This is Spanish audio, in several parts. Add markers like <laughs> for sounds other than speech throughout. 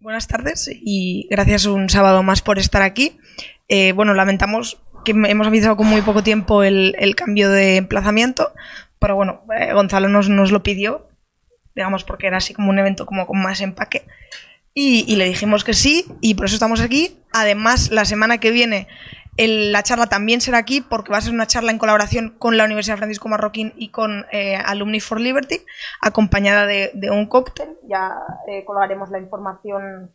Buenas tardes y gracias un sábado más por estar aquí. Eh, bueno, lamentamos que hemos avisado con muy poco tiempo el, cambio de emplazamiento, pero bueno, eh, Gonzalo nos, lo pidió, digamos, porque era así como un evento como con más empaque. y, le dijimos que sí y por eso estamos aquí. Además, la semana que viene la charla también será aquí porque va a ser una charla en colaboración con la Universidad Francisco Marroquín y con eh, Alumni for Liberty, acompañada de, un cóctel. Ya eh, colgaremos la información,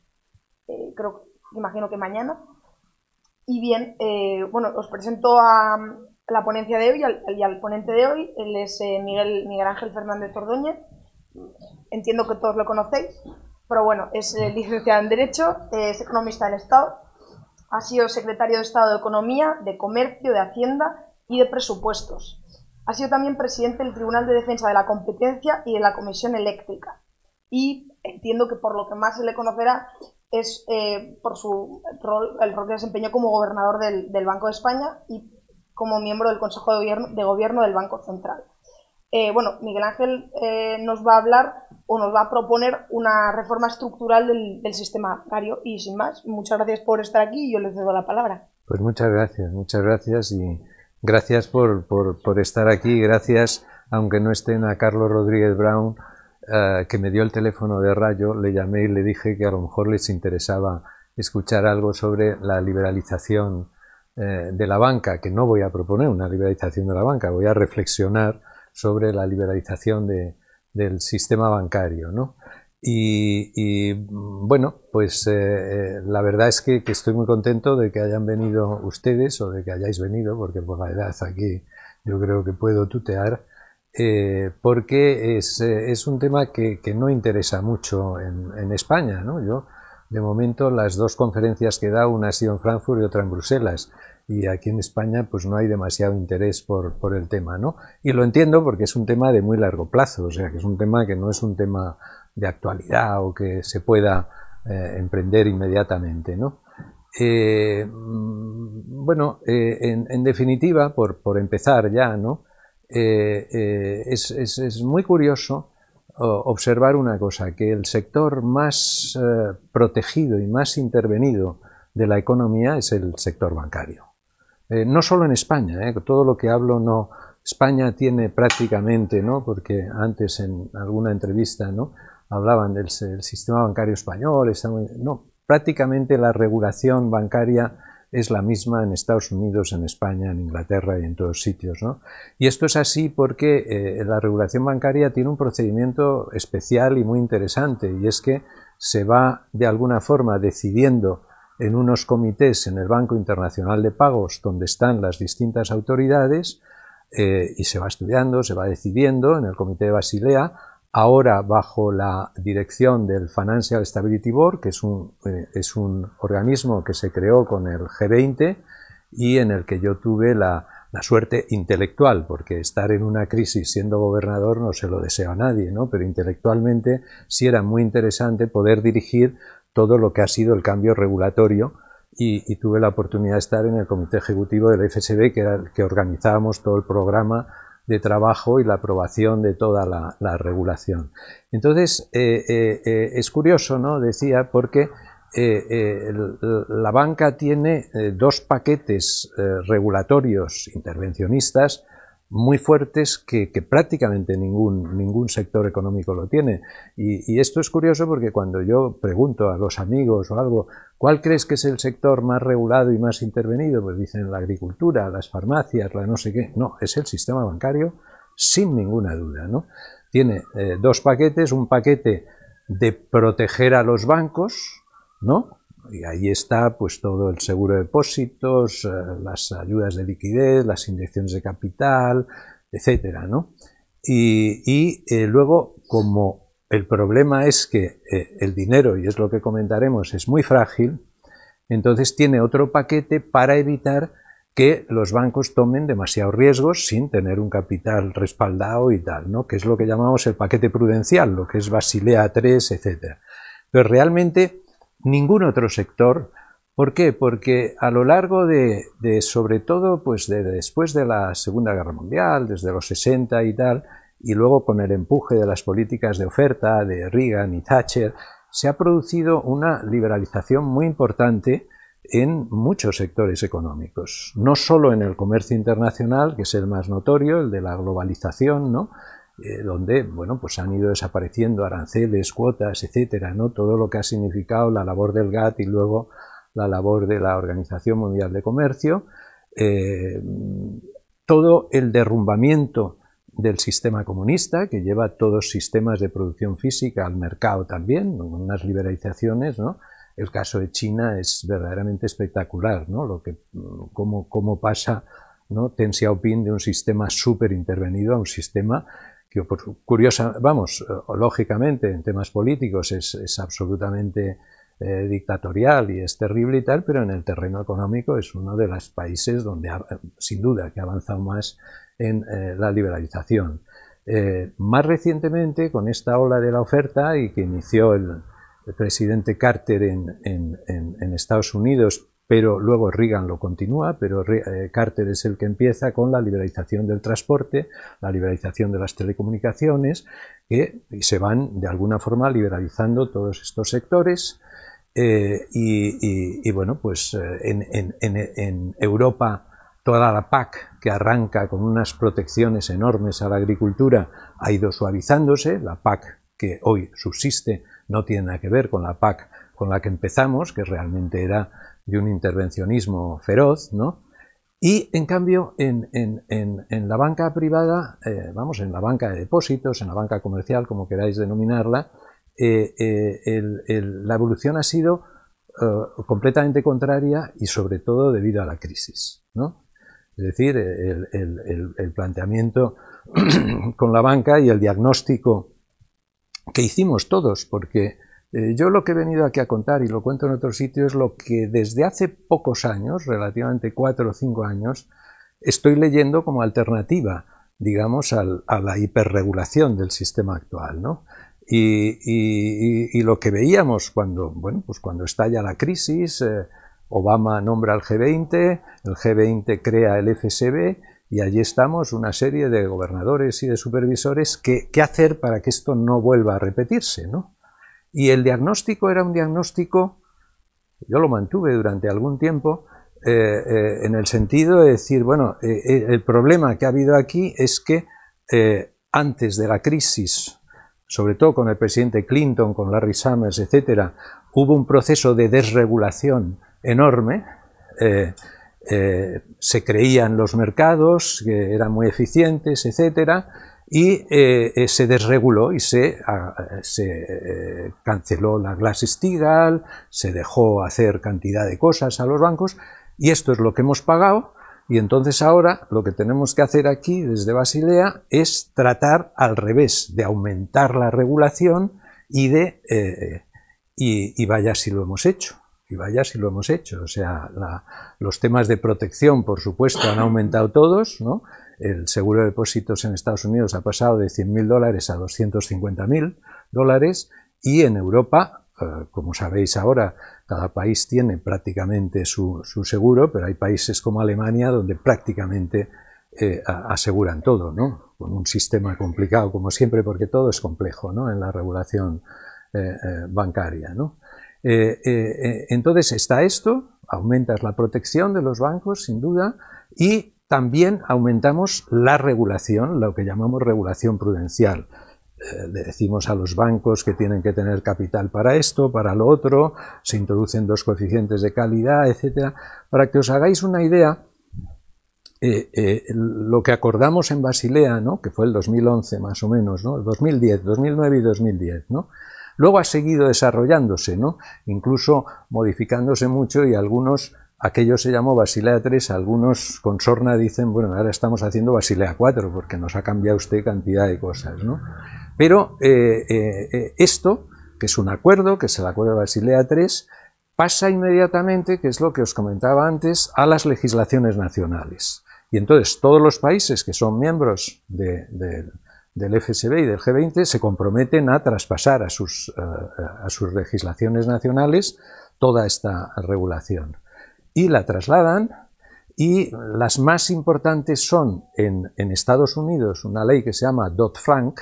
eh, creo, imagino que mañana. Y bien, eh, bueno, os presento a, la ponencia de hoy y al, ponente de hoy. Él es Miguel, Miguel Ángel Fernández Ordóñez. Entiendo que todos lo conocéis, pero bueno, es licenciado en Derecho, es economista del Estado ha sido secretario de Estado de Economía, de Comercio, de Hacienda y de Presupuestos. Ha sido también presidente del Tribunal de Defensa de la Competencia y de la Comisión Eléctrica. Y entiendo que por lo que más se le conocerá es eh, por su rol, el rol que desempeñó como gobernador del, Banco de España y como miembro del Consejo de Gobierno del Banco Central. Eh, bueno, Miguel Ángel eh, nos va a hablar o nos va a proponer una reforma estructural del, sistema bancario. Y sin más, muchas gracias por estar aquí y yo le cedo la palabra. Pues muchas gracias, muchas gracias y gracias por, estar aquí. Gracias, aunque no estén a Carlos Rodríguez Brown, eh, que me dio el teléfono de Rayo, le llamé y le dije que a lo mejor les interesaba escuchar algo sobre la liberalización de la banca, que no voy a proponer una liberalización de la banca, voy a reflexionar sobre la liberalización del sistema bancario. ¿no? Y, bueno, pues eh, eh, la verdad es que, estoy muy contento de que hayan venido ustedes o de que hayáis venido, porque por la edad aquí yo creo que puedo tutear, eh, porque es, un tema que, no interesa mucho en, España. ¿no? Yo, de momento, las dos conferencias que da una ha sido en Frankfurt y otra en Bruselas y aquí en España pues no hay demasiado interés por, el tema, ¿no? Y lo entiendo porque es un tema de muy largo plazo, o sea, que es un tema que no es un tema de actualidad o que se pueda eh, emprender inmediatamente, ¿no? Eh, mm, bueno, eh, en, definitiva, por, empezar ya, ¿no? es, muy curioso observar una cosa, que el sector más protegido y más intervenido de la economía es el sector bancario. Eh, no solo en España, eh, todo lo que hablo no... España tiene prácticamente, ¿no? porque antes en alguna entrevista ¿no? hablaban del sistema bancario español, no, prácticamente la regulación bancaria es la misma en Estados Unidos, en España, en Inglaterra y en todos sitios. ¿no? Y esto es así porque eh, la regulación bancaria tiene un procedimiento especial y muy interesante, y es que se va de alguna forma decidiendo en unos comités en el Banco Internacional de Pagos donde están las distintas autoridades eh, y se va estudiando, se va decidiendo en el Comité de Basilea, ahora bajo la dirección del Financial Stability Board, que es un, eh, es un organismo que se creó con el G20 y en el que yo tuve la, suerte intelectual, porque estar en una crisis siendo gobernador no se lo desea a nadie, ¿no? pero intelectualmente sí era muy interesante poder dirigir todo lo que ha sido el cambio regulatorio y, tuve la oportunidad de estar en el comité ejecutivo del FSB, que era el que organizábamos todo el programa de trabajo y la aprobación de toda la, regulación. Entonces, eh, eh, eh, es curioso, ¿no? Decía, porque la banca tiene dos paquetes regulatorios intervencionistas muy fuertes que, prácticamente ningún, ningún, sector económico lo tiene. Y, esto es curioso porque cuando yo pregunto a los amigos o algo, ¿cuál crees que es el sector más regulado y más intervenido? Pues dicen la agricultura, las farmacias, la no sé qué. No, es el sistema bancario, sin ninguna duda. ¿no? Tiene eh, dos paquetes, un paquete de proteger a los bancos, ¿no? Y ahí está pues todo el seguro de depósitos, eh, las ayudas de liquidez, las inyecciones de capital, etcétera, ¿no? Y, eh, luego, como el problema es que eh, el dinero, y es lo que comentaremos, es muy frágil, entonces tiene otro paquete para evitar que los bancos tomen demasiados riesgos sin tener un capital respaldado y tal, que es lo que llamamos el paquete prudencial, lo que es Basilea 3, etc. Pero realmente ningún otro sector. ¿Por qué? Porque a lo largo de, sobre todo, pues de, después de la Segunda Guerra Mundial, desde los 60 y tal, y luego con el empuje de las políticas de oferta de Reagan y Thatcher, se ha producido una liberalización muy importante en muchos sectores económicos, no solo en el comercio internacional, que es el más notorio, el de la globalización, ¿no? Eh, donde bueno, pues han ido desapareciendo aranceles, cuotas, etcétera, todo lo que ha significado la labor del GATT y luego la labor de la Organización Mundial de Comercio, eh, todo el derrumbamiento del sistema comunista, que lleva todos sistemas de producción física al mercado también, unas liberalizaciones, ¿no? El caso de China es verdaderamente espectacular, ¿no? Lo que, cómo, cómo pasa ¿no? Ten Xiaoping de un sistema súper intervenido a un sistema que curiosa, vamos, eh, lógicamente en temas políticos es, absolutamente eh, dictatorial y es terrible y tal, pero en el terreno económico es uno de los países donde sin duda que ha avanzado más en eh, la liberalización. más recientemente, con esta ola de la oferta y que inició el, presidente Carter en Estados Unidos pero luego Reagan lo continúa, pero eh, Carter es el que empieza con la liberalización del transporte, la liberalización de las telecomunicaciones, que se van de alguna forma liberalizando todos estos sectores. Eh, y, bueno, pues eh, en Europa toda la PAC que arranca con unas protecciones enormes a la agricultura ha ido suavizándose, la PAC que hoy subsiste no tiene nada que ver con la PAC con la que empezamos, que realmente era y un intervencionismo feroz, ¿no? Y en cambio, en, en, en, en la banca privada, eh, vamos, en la banca de depósitos, en la banca comercial, como queráis denominarla, eh, eh, la evolución ha sido completamente contraria y sobre todo debido a la crisis. ¿no? Es decir, el, el, el, planteamiento <clears throat> con la banca y el diagnóstico que hicimos todos, porque eh, yo lo que he venido aquí a contar, y lo cuento en otro sitio, es lo que desde hace pocos años, relativamente cuatro o cinco años, estoy leyendo como alternativa, digamos, a la hiperregulación del sistema actual, ¿no? Y, lo que veíamos cuando, bueno, pues cuando estalla la crisis, eh, Obama nombra al G20, el G20 crea el FSB y allí estamos una serie de gobernadores y de supervisores que qué hacer para que esto no vuelva a repetirse, ¿no? Y el diagnóstico era un diagnóstico, yo lo mantuve durante algún tiempo, eh, eh, en el sentido de decir, bueno, eh, el problema que ha habido aquí es que antes de la crisis, sobre todo con el presidente Clinton, con Larry Summers, etcétera, hubo un proceso de desregulación enorme. se creían los mercados, que eran muy eficientes, etcétera y eh, eh, se desreguló y se, ah, se eh, canceló la Glass-Steagall, se dejó hacer cantidad de cosas a los bancos y esto es lo que hemos pagado y entonces ahora lo que tenemos que hacer aquí desde Basilea es tratar al revés, de aumentar la regulación y de... Eh, y, y vaya si lo hemos hecho y vaya si lo hemos hecho. O sea, la, los temas de protección, por supuesto, han aumentado todos, ¿no? el seguro de depósitos en Estados Unidos ha pasado de 100.000 dólares a 250.000 dólares y en Europa, eh, como sabéis ahora, cada país tiene prácticamente su, seguro, pero hay países como Alemania donde prácticamente eh, aseguran todo, ¿no? Con un sistema complicado, como siempre, porque todo es complejo, ¿no? En la regulación eh, bancaria, ¿no? entonces está esto, aumentas la protección de los bancos, sin duda, y también aumentamos la regulación, lo que llamamos regulación prudencial. Eh, le decimos a los bancos que tienen que tener capital para esto, para lo otro, se introducen dos coeficientes de calidad, etcétera. Para que os hagáis una idea, eh, eh, lo que acordamos en Basilea, ¿no? que fue el 2011 más o menos, ¿no? el 2010, 2009 y 2010, ¿no? luego ha seguido desarrollándose, ¿no? incluso modificándose mucho y algunos Aquello se llamó Basilea III, algunos con sorna dicen, bueno, ahora estamos haciendo Basilea IV, porque nos ha cambiado usted cantidad de cosas, ¿no? Pero eh, eh, eh, esto, que es un acuerdo, que es el acuerdo de Basilea III, pasa inmediatamente, que es lo que os comentaba antes, a las legislaciones nacionales. Y entonces todos los países que son miembros del FSB y del G20 se comprometen a traspasar a sus legislaciones nacionales toda esta regulación y la trasladan y las más importantes son en, Estados Unidos una ley que se llama Dodd-Frank,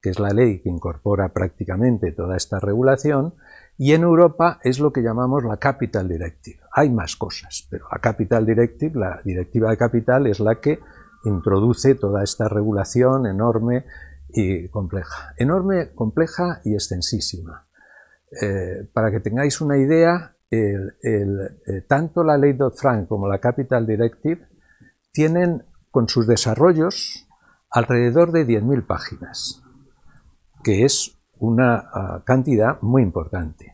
que es la ley que incorpora prácticamente toda esta regulación, y en Europa es lo que llamamos la Capital Directive. Hay más cosas, pero la Capital Directive, la directiva de capital, es la que introduce toda esta regulación enorme y compleja. Enorme, compleja y extensísima. Eh, para que tengáis una idea, el, eh, tanto la ley Dodd-Frank como la Capital Directive tienen con sus desarrollos alrededor de 10.000 páginas, que es una ah, cantidad muy importante.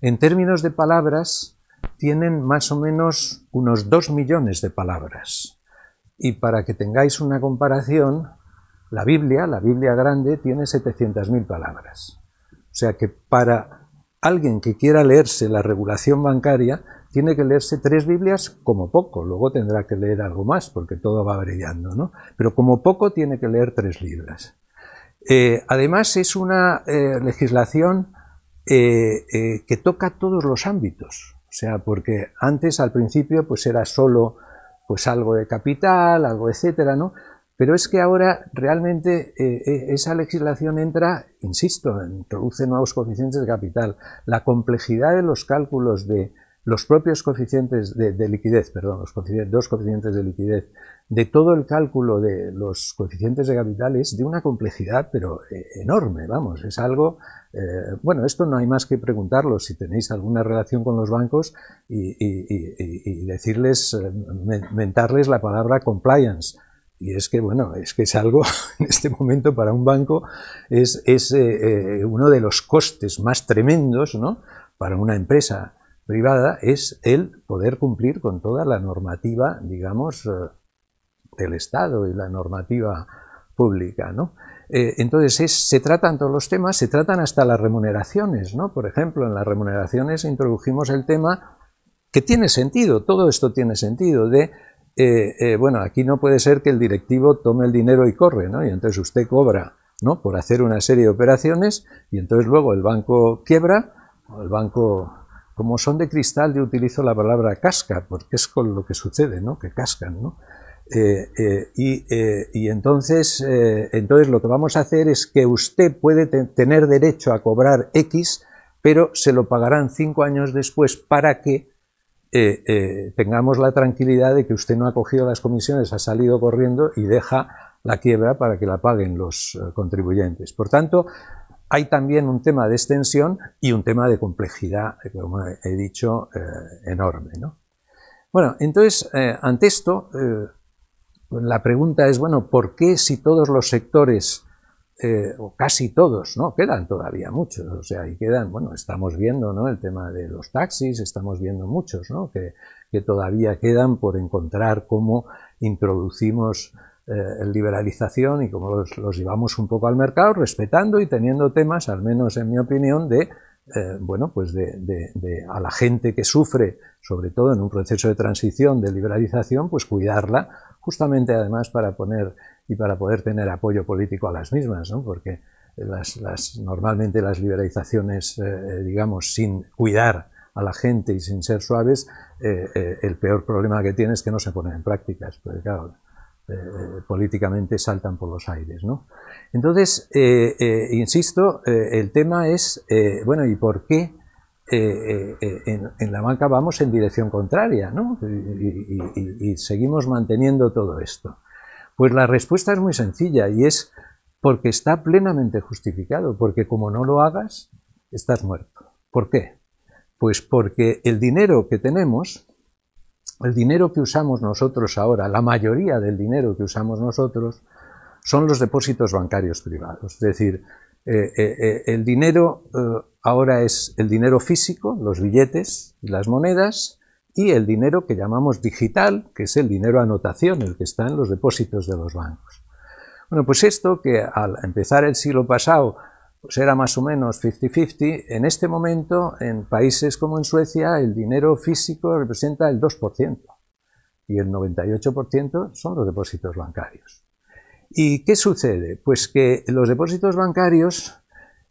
En términos de palabras, tienen más o menos unos 2 millones de palabras. Y para que tengáis una comparación, la Biblia, la Biblia grande, tiene 700.000 palabras. O sea que para alguien que quiera leerse la regulación bancaria tiene que leerse tres Biblias como poco, luego tendrá que leer algo más porque todo va brillando, ¿no? Pero como poco tiene que leer tres libras. Eh, además es una eh, legislación eh, que toca todos los ámbitos, o sea, porque antes al principio pues era solo pues algo de capital, algo etcétera, ¿no? Pero es que ahora realmente eh, eh, esa legislación entra, insisto, introduce nuevos coeficientes de capital. La complejidad de los cálculos de los propios coeficientes de, liquidez, perdón, los dos coeficientes de liquidez, de todo el cálculo de los coeficientes de capital es de una complejidad, pero eh, enorme, vamos, es algo, bueno, esto no hay más que preguntarlo si tenéis alguna relación con los bancos y, y decirles, mentarles la palabra compliance y es que, bueno, es que es algo, <laughs> en este momento, para un banco, es, es eh, eh, uno de los costes más tremendos, ¿no? Para una empresa privada es el poder cumplir con toda la normativa, digamos, eh, del Estado y la normativa pública, ¿no? entonces, se tratan todos los temas, se tratan hasta las remuneraciones, ¿no? Por ejemplo, en las remuneraciones introdujimos el tema que tiene sentido, todo esto tiene sentido, de eh, eh, bueno, aquí no puede ser que el directivo tome el dinero y corre, ¿no? Y entonces usted cobra, ¿no? Por hacer una serie de operaciones y entonces luego el banco quiebra, el banco, como son de cristal, yo utilizo la palabra casca, porque es con lo que sucede, ¿no? Que cascan, ¿no? Eh, y, entonces, entonces lo que vamos a hacer es que usted puede tener derecho a cobrar X, pero se lo pagarán cinco años después para que eh, eh, tengamos la tranquilidad de que usted no ha cogido las comisiones, ha salido corriendo y deja la quiebra para que la paguen los eh, contribuyentes. Por tanto, hay también un tema de extensión y un tema de complejidad, como he dicho, enorme. ¿no? Bueno, entonces, ante esto, la pregunta es, bueno, ¿por qué si todos los sectores eh, o casi todos, ¿no? Quedan todavía muchos, o sea, y quedan, bueno, estamos viendo, ¿no? El tema de los taxis, estamos viendo muchos, ¿no? Que, todavía quedan por encontrar cómo introducimos eh, liberalización y cómo los, llevamos un poco al mercado, respetando y teniendo temas, al menos en mi opinión, de, eh, bueno, pues de, de a la gente que sufre, sobre todo en un proceso de transición de liberalización, pues cuidarla, justamente además para poner y para poder tener apoyo político a las mismas, ¿no? porque normalmente las liberalizaciones, eh, eh, digamos, sin cuidar a la gente y sin ser suaves, eh, el peor problema que tiene es que no se ponen en prácticas, porque claro, políticamente saltan por los aires. ¿no? Entonces, insisto, el tema es, bueno, ¿y por qué en, la banca vamos en dirección contraria, ¿no? y seguimos manteniendo todo esto. Pues la respuesta es muy sencilla y es porque está plenamente justificado, porque como no lo hagas, estás muerto. ¿Por qué? Pues porque el dinero que tenemos, el dinero que usamos nosotros ahora, la mayoría del dinero que usamos nosotros, son los depósitos bancarios privados. Es decir, eh, eh, eh, el dinero ahora es el dinero físico, los billetes y las monedas, y el dinero que llamamos digital, que es el dinero anotación, el que está en los depósitos de los bancos. Bueno, pues esto que al empezar el siglo pasado pues era más o menos 50-50, en este momento en países como en Suecia el dinero físico representa el 2% y el 98% son los depósitos bancarios. ¿Y qué sucede? Pues que los depósitos bancarios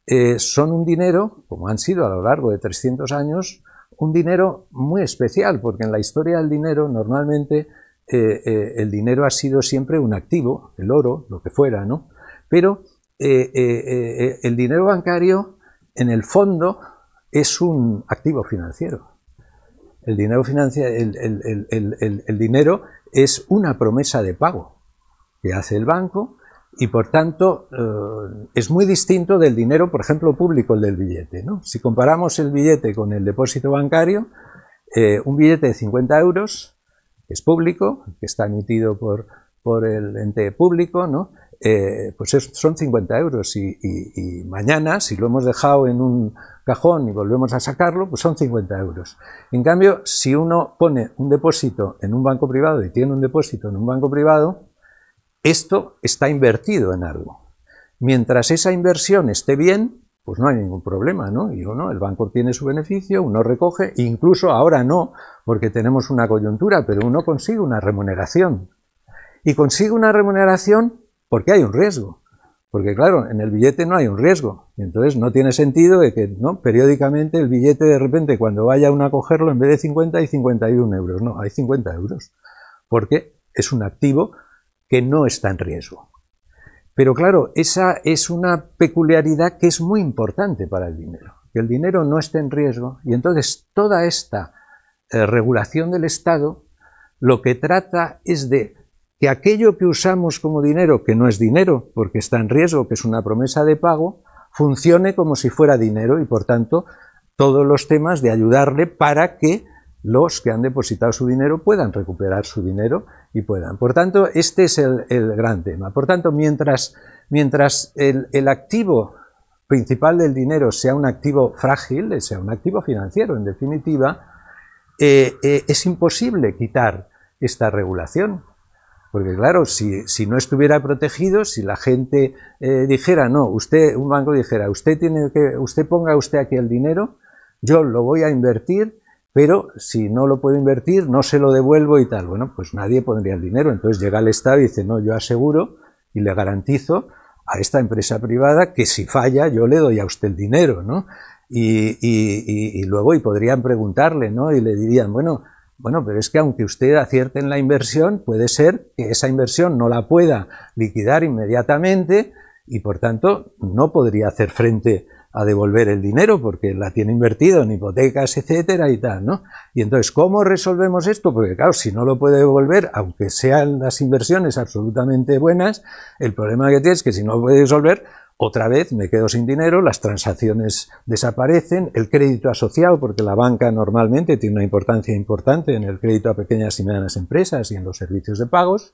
eh, son un dinero, como han sido a lo largo de 300 años, un dinero muy especial, porque en la historia del dinero normalmente eh, eh, el dinero ha sido siempre un activo, el oro, lo que fuera, ¿no? Pero eh, el dinero bancario, en el fondo, es un activo financiero. El dinero, el, el dinero es una promesa de pago que hace el banco y por tanto eh, es muy distinto del dinero, por ejemplo, público, el del billete. ¿no? Si comparamos el billete con el depósito bancario, eh, un billete de 50 euros, que es público, que está emitido por, por el ente público, ¿no? Eh, pues son 50 euros y, y, mañana, si lo hemos dejado en un cajón y volvemos a sacarlo, pues son 50 euros. En cambio, si uno pone un depósito en un banco privado y tiene un depósito en un banco privado, esto está invertido en algo. Mientras esa inversión esté bien, pues no hay ningún problema, ¿no? Y el banco tiene su beneficio, uno recoge, incluso ahora no, porque tenemos una coyuntura, pero uno consigue una remuneración. Y consigue una remuneración porque hay un riesgo. Porque claro, en el billete no hay un riesgo. entonces no tiene sentido que ¿no? periódicamente el billete de repente cuando vaya uno a cogerlo en vez de 50 hay 51 euros. No, hay 50 euros. Porque es un activo que no está en riesgo. Pero claro, esa es una peculiaridad que es muy importante para el dinero, que el dinero no esté en riesgo y entonces toda esta eh, regulación del Estado lo que trata es de que aquello que usamos como dinero, que no es dinero porque está en riesgo, que es una promesa de pago, funcione como si fuera dinero y por tanto todos los temas de ayudarle para que los que han depositado su dinero puedan recuperar su dinero y puedan. Por tanto, este es el, gran tema. Por tanto, mientras, mientras el, activo principal del dinero sea un activo frágil, eh, sea un activo financiero en definitiva, eh, eh, es imposible quitar esta regulación. Porque claro, si, no estuviera protegido, si la gente dijera, no, usted, un banco dijera, usted tiene que, usted ponga usted aquí el dinero, yo lo voy a invertir pero si no lo puedo invertir, no se lo devuelvo y tal. Bueno, pues nadie pondría el dinero. Entonces llega el Estado y dice, no, yo aseguro y le garantizo a esta empresa privada que si falla yo le doy a usted el dinero, ¿no? Y, luego y podrían preguntarle, ¿no? Y le dirían, bueno, bueno, pero es que aunque usted acierte en la inversión, puede ser que esa inversión no la pueda liquidar inmediatamente y por tanto no podría hacer frente a a devolver el dinero porque la tiene invertido en hipotecas, etcétera y tal, ¿no? Y entonces, ¿cómo resolvemos esto? Porque claro, si no lo puede devolver, aunque sean las inversiones absolutamente buenas, el problema que tiene es que si no lo puede resolver, otra vez me quedo sin dinero, las transacciones desaparecen, el crédito asociado, porque la banca normalmente tiene una importancia importante en el crédito a pequeñas y medianas empresas y en los servicios de pagos,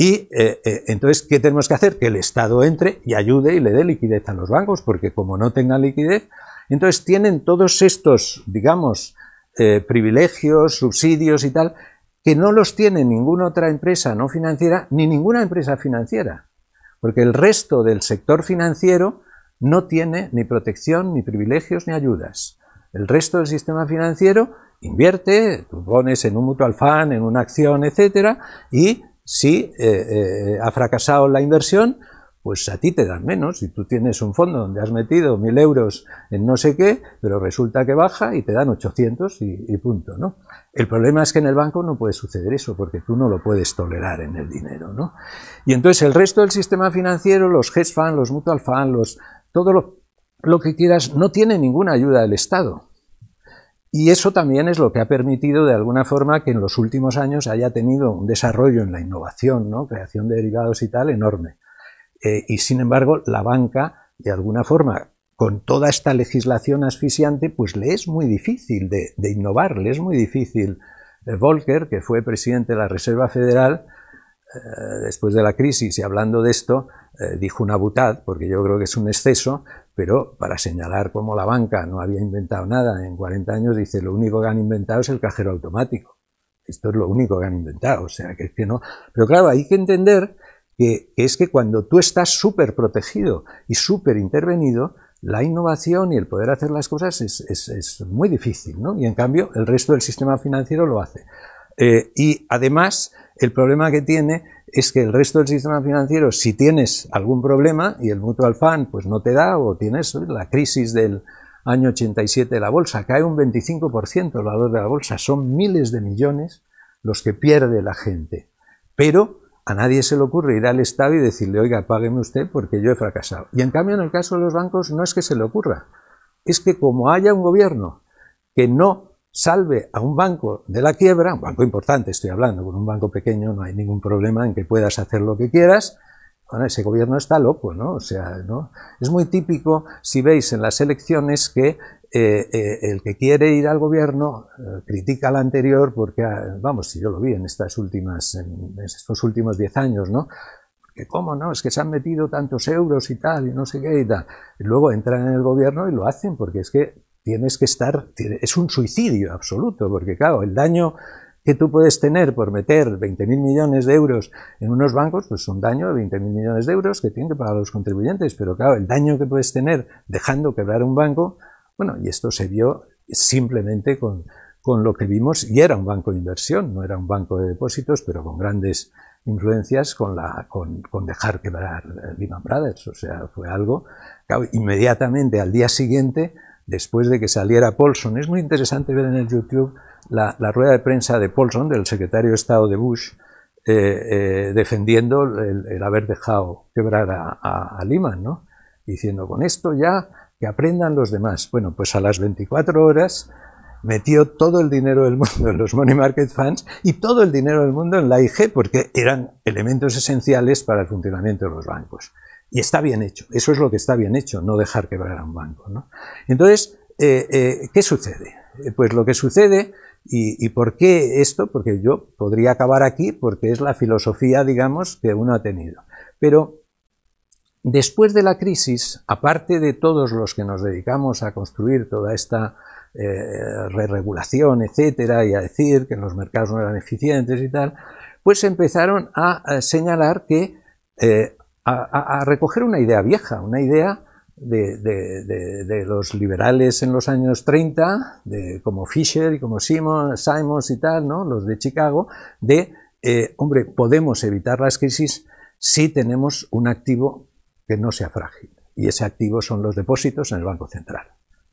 y eh, eh, entonces, ¿qué tenemos que hacer? Que el Estado entre y ayude y le dé liquidez a los bancos, porque como no tenga liquidez, entonces tienen todos estos, digamos, eh, privilegios, subsidios y tal, que no los tiene ninguna otra empresa no financiera ni ninguna empresa financiera, porque el resto del sector financiero no tiene ni protección, ni privilegios, ni ayudas. El resto del sistema financiero invierte, tú pones en un mutual fund, en una acción, etcétera, y si eh, eh, ha fracasado la inversión, pues a ti te dan menos. Si tú tienes un fondo donde has metido mil euros en no sé qué, pero resulta que baja y te dan 800 y, punto, ¿no? El problema es que en el banco no puede suceder eso porque tú no lo puedes tolerar en el dinero, ¿no? Y entonces el resto del sistema financiero, los hedge los mutual los, todo lo que quieras, no tiene ninguna ayuda del Estado. Y eso también es lo que ha permitido de alguna forma que en los últimos años haya tenido un desarrollo en la innovación, ¿no? creación de derivados y tal, enorme. Eh, y sin embargo, la banca, de alguna forma, con toda esta legislación asfixiante, pues le es muy difícil de, innovar, le es muy difícil. Volker, eh, Volcker, que fue presidente de la Reserva Federal, eh, después de la crisis y hablando de esto, dijo una butad, porque yo creo que es un exceso, pero para señalar cómo la banca no había inventado nada en 40 años, dice, lo único que han inventado es el cajero automático. Esto es lo único que han inventado, o sea, que es que no. Pero claro, hay que entender que es que cuando tú estás súper protegido y súper intervenido, la innovación y el poder hacer las cosas es, muy difícil, ¿no? Y en cambio, el resto del sistema financiero lo hace. Eh, y además, el problema que tiene es que el resto del sistema financiero, si tienes algún problema y el mutual fund pues no te da o tienes ¿eh? la crisis del año 87 de la bolsa, cae un 25% el valor de la bolsa, son miles de millones los que pierde la gente. Pero a nadie se le ocurre ir al Estado y decirle, oiga, págueme usted porque yo he fracasado. Y en cambio, en el caso de los bancos, no es que se le ocurra, es que como haya un gobierno que no salve a un banco de la quiebra, un banco importante estoy hablando, con un banco pequeño no hay ningún problema en que puedas hacer lo que quieras, bueno, ese gobierno está loco, ¿no? O sea, ¿no? Es muy típico, si veis en las elecciones, que eh, eh, el que quiere ir al gobierno eh, critica al anterior porque, ah, vamos, si yo lo vi en, estas últimas, en estos últimos 10 años, ¿no? Que cómo no, es que se han metido tantos euros y tal, y no sé qué y tal. luego entran en el gobierno y lo hacen porque es que tienes que estar, es un suicidio absoluto, porque claro, el daño que tú puedes tener por meter 20.000 millones de euros en unos bancos, pues un daño de 20.000 millones de euros que tienen que pagar los contribuyentes, pero claro, el daño que puedes tener dejando quebrar un banco, bueno, y esto se vio simplemente con, lo que vimos, y era un banco de inversión, no era un banco de depósitos, pero con grandes influencias con, la, dejar quebrar Lehman Brothers, o sea, fue algo, claro, inmediatamente al día siguiente, después de que saliera Paulson. Es muy interesante ver en el YouTube la, rueda de prensa de Paulson, del secretario de Estado de Bush, eh, eh, defendiendo el, haber dejado quebrar a, a, Lehman, ¿no? diciendo con esto ya que aprendan los demás. Bueno, pues a las 24 horas metió todo el dinero del mundo en los money market funds y todo el dinero del mundo en la IG porque eran elementos esenciales para el funcionamiento de los bancos. Y está bien hecho, eso es lo que está bien hecho, no dejar quebrar a un banco. ¿no? Entonces, eh, eh, ¿qué sucede? Eh, pues lo que sucede, y, por qué esto? Porque yo podría acabar aquí, porque es la filosofía, digamos, que uno ha tenido. Pero después de la crisis, aparte de todos los que nos dedicamos a construir toda esta re-regulación, etcétera, y a decir que los mercados no eran eficientes y tal, pues empezaron a, señalar que a, recoger una idea vieja, una idea de, los liberales en los años 30, como Fisher y como Simon, Simons y tal, ¿no? los de Chicago, de, eh, hombre, podemos evitar las crisis si tenemos un activo que no sea frágil. Y ese activo son los depósitos en el Banco Central.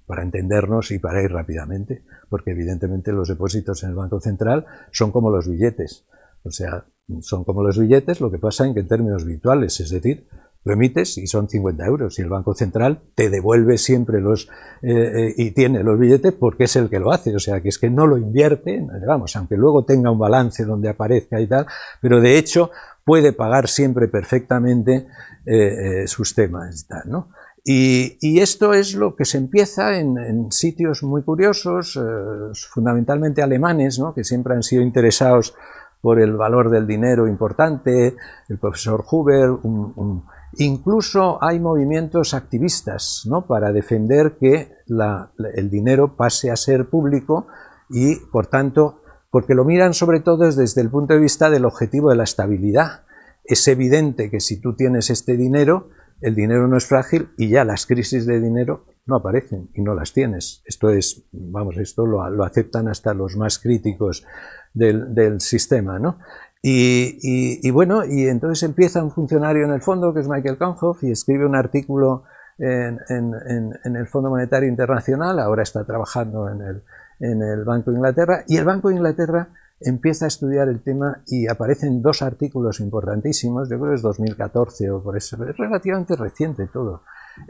Para entendernos y para ir rápidamente, porque evidentemente los depósitos en el Banco Central son como los billetes o sea, son como los billetes, lo que pasa es que en términos virtuales, es decir, lo emites y son 50 euros. Y el Banco Central te devuelve siempre los eh, eh, y tiene los billetes porque es el que lo hace. O sea, que es que no lo invierte, vamos, aunque luego tenga un balance donde aparezca y tal, pero de hecho puede pagar siempre perfectamente eh, sus temas y tal, ¿no? Y, esto es lo que se empieza en, en sitios muy curiosos, fundamentalmente alemanes, ¿no? que siempre han sido interesados por el valor del dinero importante, el profesor Huber, incluso hay movimientos activistas ¿no? para defender que el dinero pase a ser público y, por tanto, porque lo miran sobre todo desde el punto de vista del objetivo de la estabilidad. Es evidente que si tú tienes este dinero, el dinero no es frágil y ya las crisis de dinero no aparecen y no las tienes. Esto es, vamos, esto lo aceptan hasta los más críticos del, sistema, ¿no? Y, bueno, y entonces empieza un funcionario en el fondo, que es Michael Kahnhoff, y escribe un artículo en, el Fondo Monetario Internacional, ahora está trabajando en el, Banco de Inglaterra, y el Banco de Inglaterra empieza a estudiar el tema y aparecen dos artículos importantísimos, yo creo que es 2014 o por eso, es relativamente reciente todo,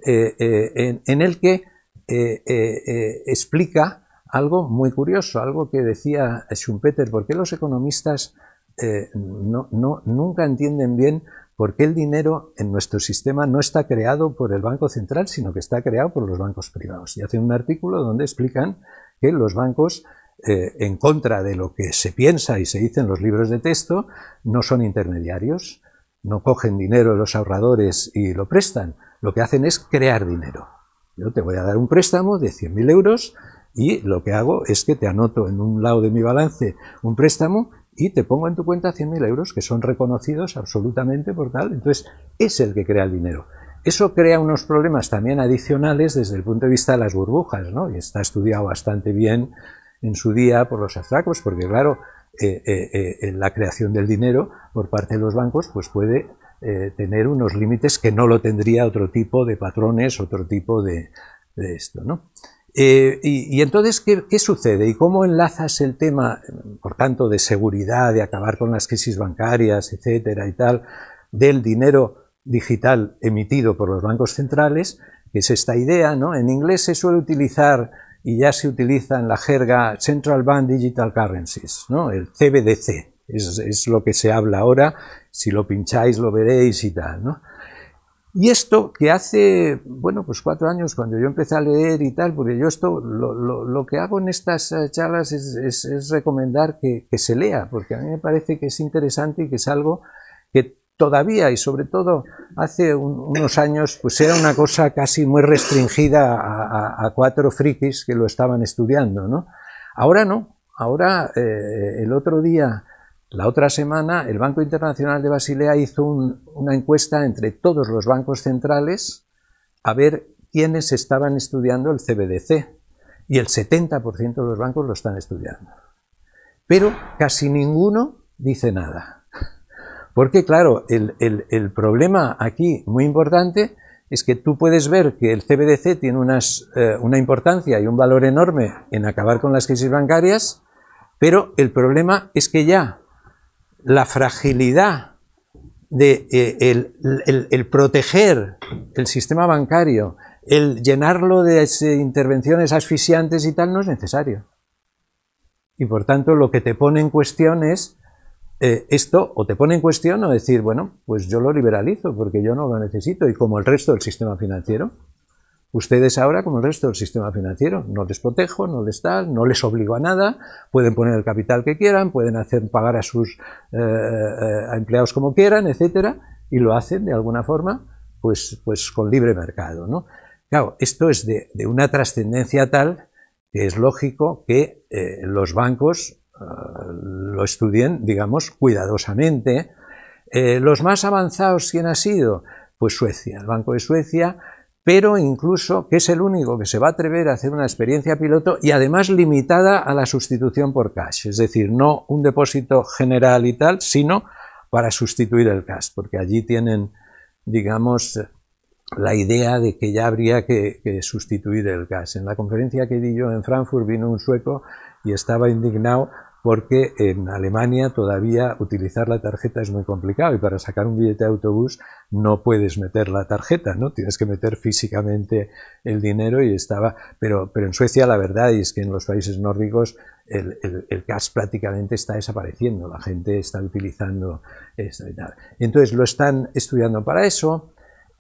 eh, eh, en, el que eh, explica algo muy curioso, algo que decía Schumpeter, ¿por qué los economistas eh, no, no, nunca entienden bien por qué el dinero en nuestro sistema no está creado por el Banco Central, sino que está creado por los bancos privados? Y hace un artículo donde explican que los bancos eh, en contra de lo que se piensa y se dice en los libros de texto, no son intermediarios, no cogen dinero de los ahorradores y lo prestan, lo que hacen es crear dinero. Yo te voy a dar un préstamo de 100.000 euros y lo que hago es que te anoto en un lado de mi balance un préstamo y te pongo en tu cuenta 100.000 euros que son reconocidos absolutamente por tal. Entonces, es el que crea el dinero. Eso crea unos problemas también adicionales desde el punto de vista de las burbujas, ¿no? Y está estudiado bastante bien en su día por los atracos, porque claro, eh, eh, eh, la creación del dinero por parte de los bancos pues puede tener unos límites que no lo tendría otro tipo de patrones, otro tipo de, de esto, ¿no? Eh, y, entonces, ¿qué, sucede? ¿Y cómo enlazas el tema, por tanto, de seguridad, de acabar con las crisis bancarias, etcétera y tal, del dinero digital emitido por los bancos centrales? Que es esta idea, ¿no? En inglés se suele utilizar, y ya se utiliza en la jerga, Central Bank Digital Currencies, ¿no? El CBDC. Es, es lo que se habla ahora, si lo pincháis lo veréis y tal, ¿no? Y esto que hace, bueno, pues cuatro años cuando yo empecé a leer y tal, porque yo esto, lo, lo, que hago en estas eh, charlas es, recomendar que, se lea, porque a mí me parece que es interesante y que es algo que todavía y sobre todo hace unos años pues era una cosa casi muy restringida a, cuatro frikis que lo estaban estudiando, ¿no? Ahora no, ahora eh, el otro día la otra semana el Banco Internacional de Basilea hizo una encuesta entre todos los bancos centrales a ver quiénes estaban estudiando el CBDC y el 70% de los bancos lo están estudiando. Pero casi ninguno dice nada. Porque claro, el, problema aquí muy importante es que tú puedes ver que el CBDC tiene eh, una importancia y un valor enorme en acabar con las crisis bancarias, pero el problema es que ya la fragilidad de eh, el, el, proteger el sistema bancario, el llenarlo de eh, intervenciones asfixiantes y tal, no es necesario. Y por tanto, lo que te pone en cuestión es eh, esto, o te pone en cuestión o decir, bueno, pues yo lo liberalizo porque yo no lo necesito y como el resto del sistema financiero. Ustedes ahora, como el resto del sistema financiero, no les protejo, no les tal, no les obligo a nada, pueden poner el capital que quieran, pueden hacer pagar a sus eh, eh, empleados como quieran, etcétera, y lo hacen de alguna forma, pues, pues con libre mercado. Claro, esto es de, una trascendencia tal que es lógico que eh, los bancos lo estudien, digamos, cuidadosamente. los más avanzados, ¿quién ha sido? Pues Suecia, el Banco de Suecia pero incluso que es el único que se va a atrever a hacer una experiencia piloto y además limitada a la sustitución por cash, es decir, no un depósito general y tal, sino para sustituir el cash, porque allí tienen, digamos, la idea de que ya habría que, sustituir el cash. En la conferencia que di yo en Frankfurt vino un sueco y estaba indignado porque en Alemania todavía utilizar la tarjeta es muy complicado y para sacar un billete de autobús no puedes meter la tarjeta, ¿no? Tienes que meter físicamente el dinero y estaba... Pero, en Suecia la verdad es que en los países nórdicos el, el, cash prácticamente está desapareciendo, la gente está utilizando esto y tal. Entonces lo están estudiando para eso.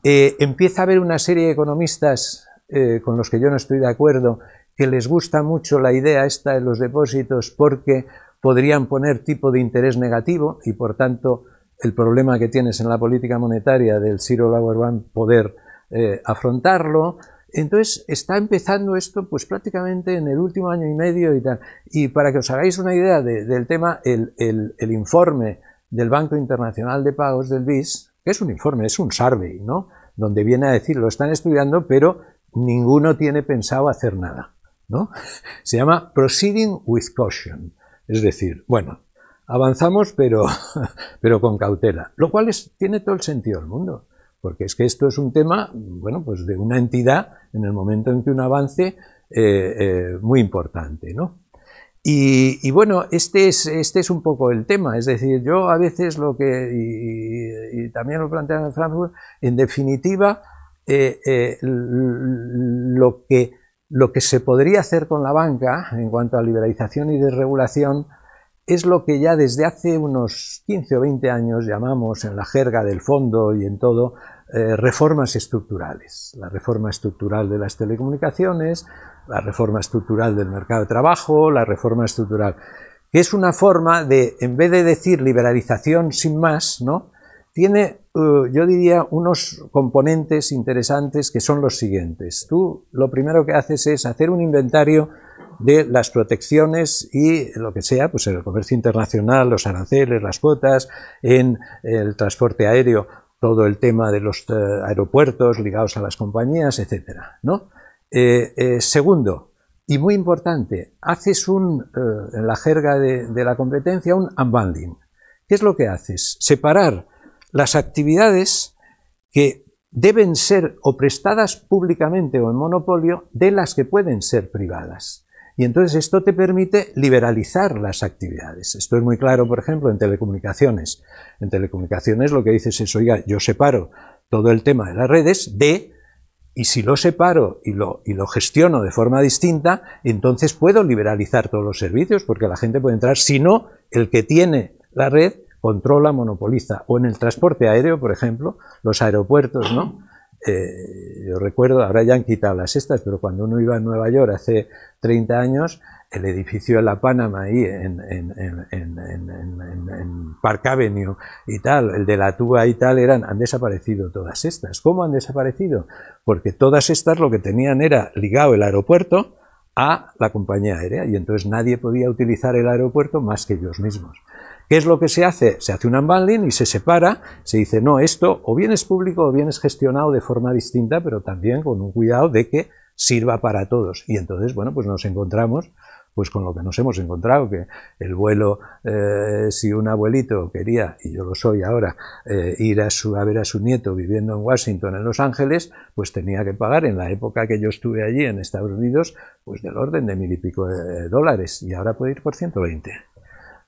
Eh, empieza a haber una serie de economistas eh, con los que yo no estoy de acuerdo que les gusta mucho la idea esta de los depósitos porque podrían poner tipo de interés negativo y por tanto el problema que tienes en la política monetaria del Ciro Lower Bank poder eh, afrontarlo. Entonces está empezando esto pues prácticamente en el último año y medio y tal. Y para que os hagáis una idea del tema, el, el, informe del Banco Internacional de Pagos del BIS, que es un informe, es un survey, ¿no? Donde viene a decir, lo están estudiando, pero ninguno tiene pensado hacer nada. ¿no? Se llama Proceeding with Caution. Es decir, bueno, avanzamos pero, <laughs> pero con cautela, lo cual tiene todo el sentido del mundo, porque es que esto es un tema, bueno, pues de una entidad en el momento en que un avance eh, eh, muy importante, ¿no? Y, bueno, este es, este es un poco el tema, es decir, yo a veces lo que, y, también lo plantean en Frankfurt, en definitiva, eh, lo que lo que se podría hacer con la banca en cuanto a liberalización y desregulación es lo que ya desde hace unos 15 o 20 años llamamos en la jerga del fondo y en todo eh, reformas estructurales. La reforma estructural de las telecomunicaciones, la reforma estructural del mercado de trabajo, la reforma estructural, que es una forma de, en vez de decir liberalización sin más, ¿no? tiene eh, yo diría, unos componentes interesantes que son los siguientes. Tú lo primero que haces es hacer un inventario de las protecciones y lo que sea, pues el comercio internacional, los aranceles, las cuotas, en el transporte aéreo, todo el tema de los eh, aeropuertos ligados a las compañías, etcétera, ¿no? Eh, segundo, y muy importante, haces un, en la jerga de, de la competencia, un unbundling. ¿Qué es lo que haces? Separar las actividades que deben ser o prestadas públicamente o en monopolio de las que pueden ser privadas. Y entonces esto te permite liberalizar las actividades. Esto es muy claro, por ejemplo, en telecomunicaciones. En telecomunicaciones lo que dices es, oiga, yo separo todo el tema de las redes de, y si lo separo y lo, y lo gestiono de forma distinta, entonces puedo liberalizar todos los servicios porque la gente puede entrar, si no, el que tiene la red controla, monopoliza. O en el transporte aéreo, por ejemplo, los aeropuertos, ¿no? Eh, yo recuerdo, ahora ya han quitado las estas, pero cuando uno iba a Nueva York hace 30 años, el edificio de la Panama ahí en, Park Avenue y tal, el de la Tuba y tal, eran, han desaparecido todas estas. ¿Cómo han desaparecido? Porque todas estas lo que tenían era ligado el aeropuerto a la compañía aérea y entonces nadie podía utilizar el aeropuerto más que ellos mismos. ¿Qué es lo que se hace? Se hace un unbundling y se separa, se dice, no, esto o bien es público o bien es gestionado de forma distinta, pero también con un cuidado de que sirva para todos. Y entonces, bueno, pues nos encontramos pues con lo que nos hemos encontrado, que el vuelo, eh, si un abuelito quería, y yo lo soy ahora, eh, ir a, a ver a su nieto viviendo en Washington, en Los Ángeles, pues tenía que pagar en la época que yo estuve allí en Estados Unidos, pues del orden de mil y pico de eh, dólares, y ahora puede ir por 120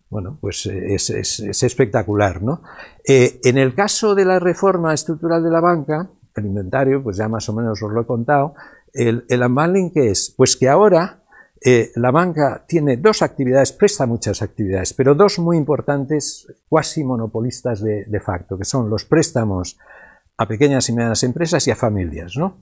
bueno, pues eh, es, espectacular. ¿no? Eh, en el caso de la reforma estructural de la banca, el inventario, pues ya más o menos os lo he contado, el, el unbundling que es, pues que ahora eh, la banca tiene dos actividades, presta muchas actividades, pero dos muy importantes, cuasi monopolistas de, facto, que son los préstamos a pequeñas y medianas empresas y a familias. ¿no?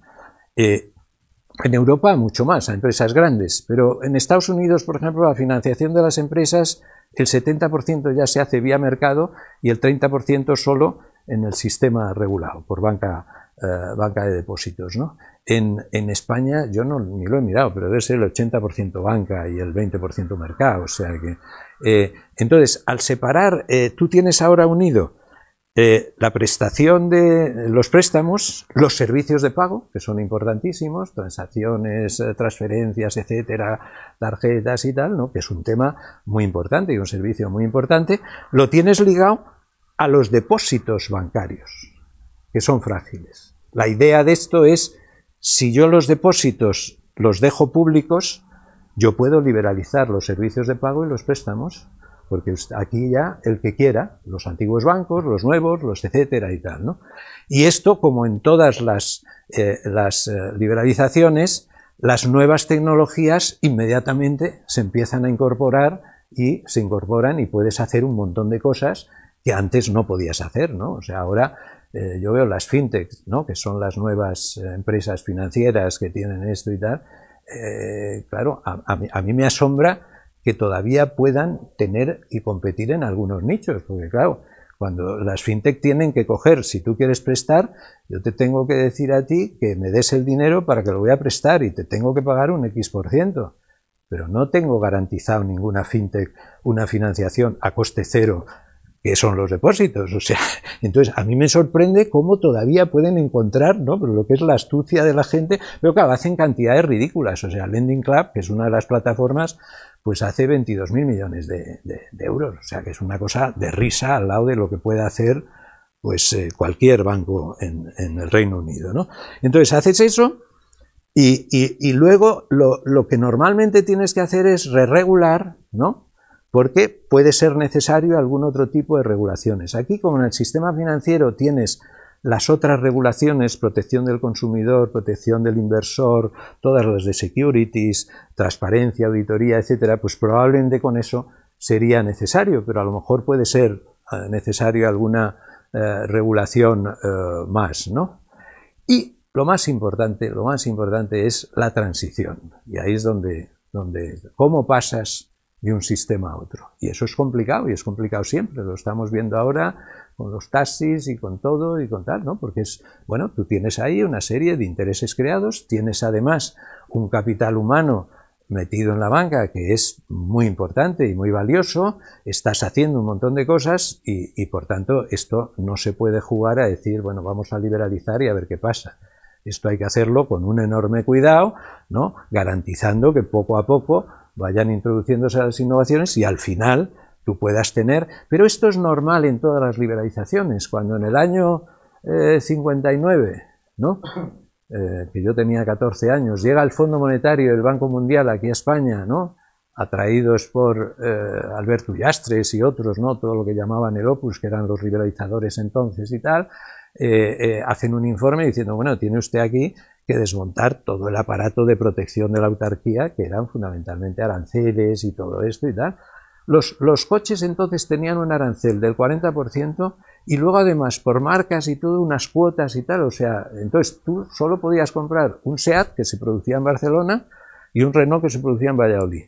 en Europa mucho más, a empresas grandes, pero en Estados Unidos, por ejemplo, la financiación de las empresas el 70% ya se hace vía mercado y el 30% solo en el sistema regulado por banca, eh, banca de depósitos. ¿no? En, en, España, yo no, ni lo he mirado, pero debe ser el 80% banca y el 20% mercado. O sea que, eh, entonces, al separar, eh, tú tienes ahora unido eh, la prestación de los préstamos, los servicios de pago, que son importantísimos, transacciones, eh, transferencias, etcétera, tarjetas y tal, que es un tema muy importante y un servicio muy importante, lo tienes ligado a los depósitos bancarios, que son frágiles. La idea de esto es, si yo los depósitos los dejo públicos, yo puedo liberalizar los servicios de pago y los préstamos porque aquí ya el que quiera, los antiguos bancos, los nuevos, los etcétera y tal. ¿no? Y esto, como en todas las, eh, las eh, liberalizaciones, las nuevas tecnologías inmediatamente se empiezan a incorporar y se incorporan y puedes hacer un montón de cosas que antes no podías hacer, ¿no? O sea, ahora eh, yo veo las fintechs, ¿no? Que son las nuevas empresas financieras que tienen esto y tal. claro, a, mí, a mí me asombra que todavía puedan tener y competir en algunos nichos, porque claro, cuando las fintech tienen que coger, si tú quieres prestar, yo te tengo que decir a ti que me des el dinero para que lo voy a prestar y te tengo que pagar un X por ciento. Pero no tengo garantizado ninguna fintech una financiación a coste cero, que son los depósitos. O sea, <laughs> entonces a mí me sorprende cómo todavía pueden encontrar, ¿no? Pero lo que es la astucia de la gente, pero claro, hacen cantidades ridículas. O sea, Lending Club, que es una de las plataformas pues hace 22 mil millones de, euros. O sea que es una cosa de risa al lado de lo que puede hacer pues eh, cualquier banco en, el Reino Unido. ¿no? Entonces haces eso y, luego lo, lo, que normalmente tienes que hacer es re-regular, ¿no? porque puede ser necesario algún otro tipo de regulaciones. Aquí como en el sistema financiero tienes las otras regulaciones, protección del consumidor, protección del inversor, todas las de securities, transparencia, auditoría, etcétera, pues probablemente con eso sería necesario, pero a lo mejor puede ser eh, necesario alguna eh, regulación eh, más, ¿no? Y lo más importante, lo más importante es la transición. Y ahí es donde, donde cómo pasas de un sistema a otro. Y eso es complicado, y es complicado siempre, lo estamos viendo ahora con los taxis y con todo y con tal, ¿no? Porque es, bueno, tú tienes ahí una serie de intereses creados, tienes además un capital humano metido en la banca, que es muy importante y muy valioso, estás haciendo un montón de cosas y, y, por tanto esto no se puede jugar a decir, bueno, vamos a liberalizar y a ver qué pasa. Esto hay que hacerlo con un enorme cuidado, ¿no? garantizando que poco a poco vayan introduciéndose las innovaciones y al final tú puedas tener, pero esto es normal en todas las liberalizaciones. Cuando en el año 59, eh, ¿no? Eh, que yo tenía 14 años, llega el Fondo Monetario del Banco Mundial aquí a España, atraídos por eh, Alberto Yastres y otros, ¿no? todo lo que llamaban el Opus, que eran los liberalizadores entonces y tal, hacen un informe diciendo, bueno, tiene usted aquí que desmontar todo el aparato de protección de la autarquía, que eran fundamentalmente aranceles y todo esto y tal. Los, los coches entonces tenían un arancel del 40% y luego además por marcas y todo unas cuotas y tal. O sea, entonces tú solo podías comprar un SEAT que se producía en Barcelona y un Renault que se producía en Valladolid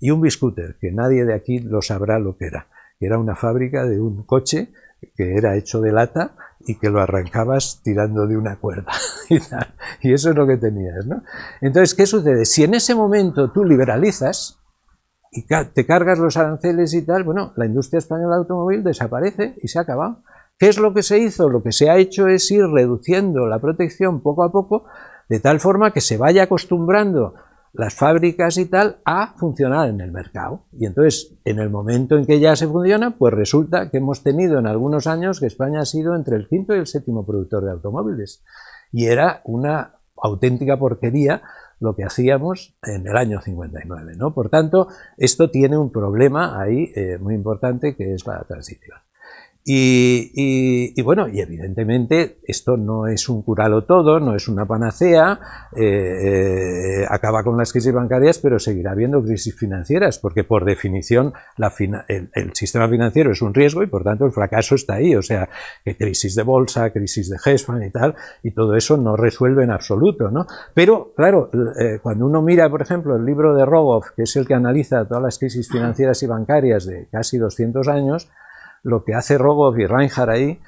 y un Biscooter, que nadie de aquí lo sabrá lo que era. Era una fábrica de un coche que era hecho de lata y que lo arrancabas tirando de una cuerda. <laughs> Y, y eso es lo que tenías. ¿no? Entonces, ¿qué sucede? Si en ese momento tú liberalizas, y te cargas los aranceles y tal, bueno, la industria española de automóvil desaparece y se ha acabado. ¿Qué es lo que se hizo? Lo que se ha hecho es ir reduciendo la protección poco a poco, de tal forma que se vaya acostumbrando las fábricas y tal a funcionar en el mercado. Y entonces, en el momento en que ya se funciona, pues resulta que hemos tenido en algunos años que España ha sido entre el quinto y el séptimo productor de automóviles. Y era una auténtica porquería lo que hacíamos en el año 59. ¿no? Por tanto, esto tiene un problema ahí eh, muy importante que es la transición. Y, bueno, y evidentemente esto no es un curalo todo, no es una panacea, eh, eh, acaba con las crisis bancarias, pero seguirá habiendo crisis financieras, porque por definición el, sistema financiero es un riesgo y por tanto el fracaso está ahí, o sea, crisis de bolsa, crisis de hedge y tal, y todo eso no resuelve en absoluto, ¿no? Pero claro, eh, cuando uno mira, por ejemplo, el libro de Rogoff, que es el que analiza todas las crisis financieras y bancarias de casi 200 años, lo que hace Rogov y Reinhardt ahí,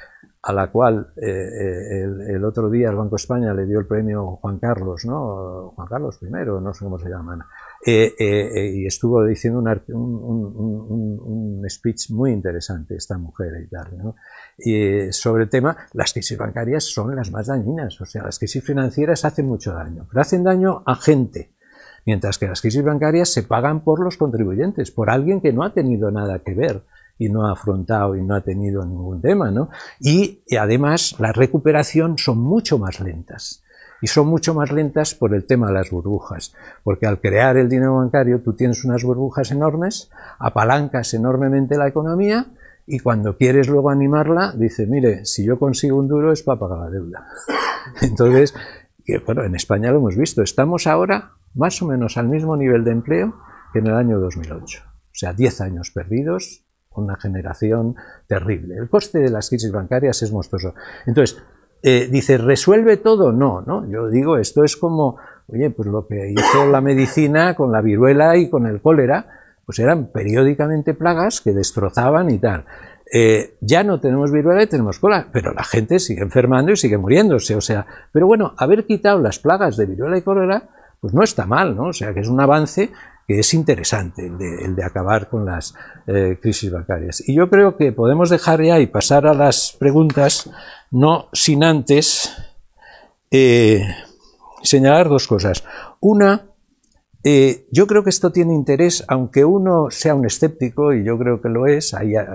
a la cual eh, eh, el, otro día el Banco España le dio el premio Juan Carlos, ¿no? Juan Carlos I, no sé cómo se llama, eh, y estuvo diciendo un, speech muy interesante esta mujer y sobre el tema, las crisis bancarias son las más dañinas, o sea, las crisis financieras hacen mucho daño, pero hacen daño a gente, mientras que las crisis bancarias se pagan por los contribuyentes, por alguien que no ha tenido nada que ver y no ha afrontado y no ha tenido ningún tema, ¿no? Y, además la recuperación son mucho más lentas y son mucho más lentas por el tema de las burbujas, porque al crear el dinero bancario tú tienes unas burbujas enormes, apalancas enormemente la economía y cuando quieres luego animarla dices, mire, si yo consigo un duro es para pagar la deuda. <laughs> Entonces, bueno, en España lo hemos visto, estamos ahora más o menos al mismo nivel de empleo que en el año 2008, o sea, 10 años perdidos una generación terrible. El coste de las crisis bancarias es monstruoso. Entonces, eh, dice, ¿resuelve todo? No, no. Yo digo, esto es como, oye, pues lo que hizo la medicina con la viruela y con el cólera, pues eran periódicamente plagas que destrozaban y tal. Eh, ya no tenemos viruela y tenemos cólera, pero la gente sigue enfermando y sigue muriéndose. O sea, pero bueno, haber quitado las plagas de viruela y cólera, pues no está mal, ¿no? O sea, que es un avance que es interesante, el de, acabar con las eh, crisis bancarias. Y yo creo que podemos dejar ya y pasar a las preguntas, no sin antes eh, señalar dos cosas. Una, eh, yo creo que esto tiene interés, aunque uno sea un escéptico, y yo creo que lo es,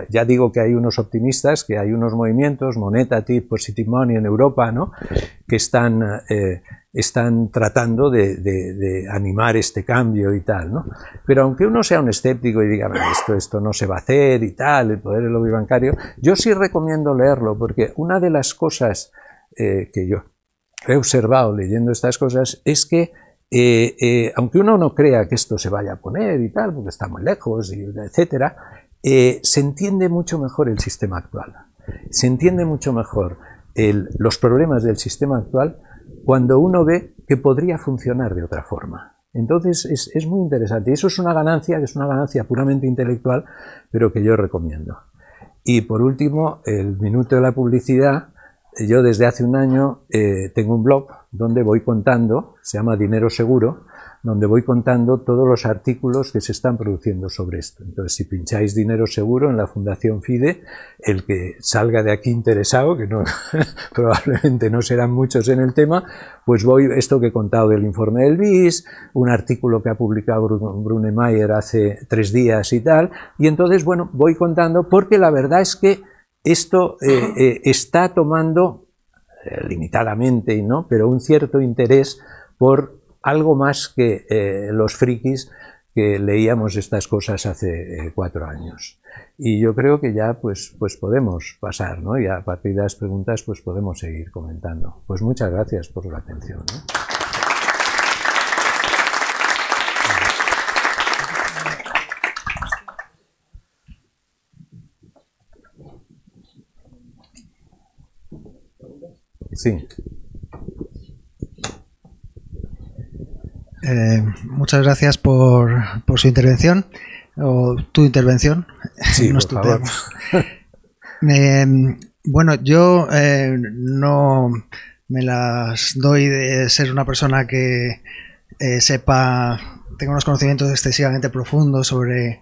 ya digo que hay unos optimistas, que hay unos movimientos, Moneta, Tip, Positive Money en Europa, ¿no? que están, eh, están tratando de, de, de, animar este cambio y tal. ¿no? Pero aunque uno sea un escéptico y diga, esto, esto no se va a hacer y tal, el poder del lobby bancario, yo sí recomiendo leerlo, porque una de las cosas eh, que yo he observado leyendo estas cosas es que eh, eh, aunque uno no crea que esto se vaya a poner y tal, porque está muy lejos, y etcétera, eh, se entiende mucho mejor el sistema actual. Se entiende mucho mejor los problemas del sistema actual cuando uno ve que podría funcionar de otra forma. Entonces es, muy interesante. Eso es una ganancia, que es una ganancia puramente intelectual, pero que yo recomiendo. Y por último, el minuto de la publicidad. Yo desde hace un año tengo un blog donde voy contando, se llama Dinero Seguro, donde voy contando todos los artículos que se están produciendo sobre esto. Entonces, si pincháis Dinero Seguro en la Fundación FIDE, el que salga de aquí interesado, que no, <laughs> probablemente no serán muchos en el tema, pues voy, esto que he contado del informe del BIS, un artículo que ha publicado Brunemeyer hace tres días y tal, y entonces, bueno, voy contando porque la verdad es que esto eh, eh, está tomando limitadamente eh, limitadamente, ¿no? pero un cierto interés por algo más que eh, los frikis que leíamos estas cosas hace eh, cuatro años. Y yo creo que ya pues, pues podemos pasar, ¿no? Y a partir de las preguntas pues podemos seguir comentando. Pues muchas gracias por la atención. Sí. Eh, muchas gracias por, su intervención, o tu intervención. Sí, <laughs> no por favor. <laughs> Eh, bueno, yo eh, no me las doy de ser una persona que sepa, tengo unos conocimientos excesivamente profundos sobre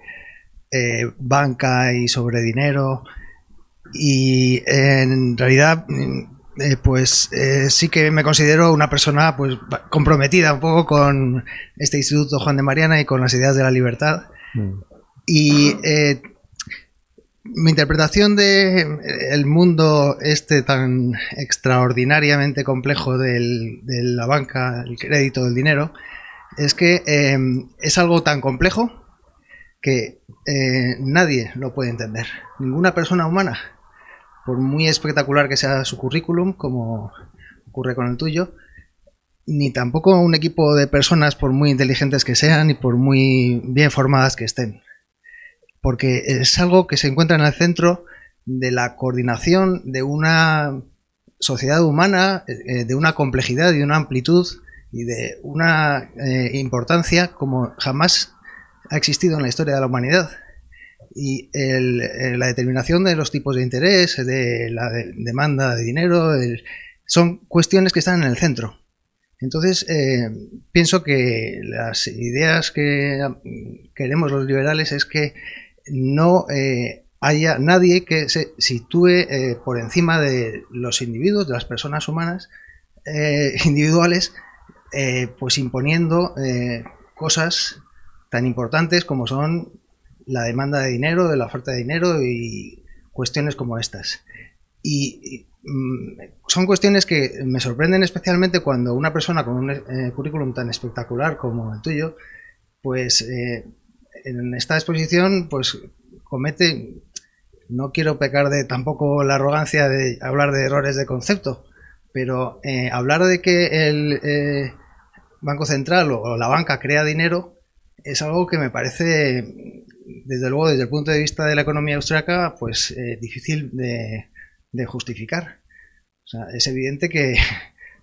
banca y sobre dinero. Y en realidad eh, pues eh, sí que me considero una persona pues comprometida un poco con este Instituto Juan de Mariana y con las ideas de la libertad. Mm. Y eh, mi interpretación de el mundo este tan extraordinariamente complejo de la banca, el crédito, el dinero, es que em, es algo tan complejo que nadie lo puede entender, ninguna persona humana por muy espectacular que sea su currículum, como ocurre con el tuyo, ni tampoco un equipo de personas, por muy inteligentes que sean y por muy bien formadas que estén. Porque es algo que se encuentra en el centro de la coordinación de una sociedad humana, eh, de una complejidad y una amplitud y de una eh, importancia como jamás ha existido en la historia de la humanidad. Y eh, la determinación de los tipos de interés, de la demanda de dinero, son cuestiones que están en el centro. Entonces, eh, pienso que las ideas que queremos los liberales es que no eh, haya nadie que se sitúe por encima de los individuos, de las personas humanas <laughs> individuales, pues imponiendo cosas tan importantes como son la demanda de dinero, de la oferta de dinero y cuestiones como estas. Y, mm, son cuestiones que me sorprenden especialmente cuando una persona con un eh, currículum tan espectacular como el tuyo, pues eh, en esta exposición, pues comete, no quiero pecar de tampoco la arrogancia de hablar de errores de concepto, pero eh, hablar de que el Banco Central o la banca crea dinero es algo que me parece desde luego, desde el punto de vista de la economía austríaca, pues eh, difícil de, justificar. O sea, es evidente <laughs> que,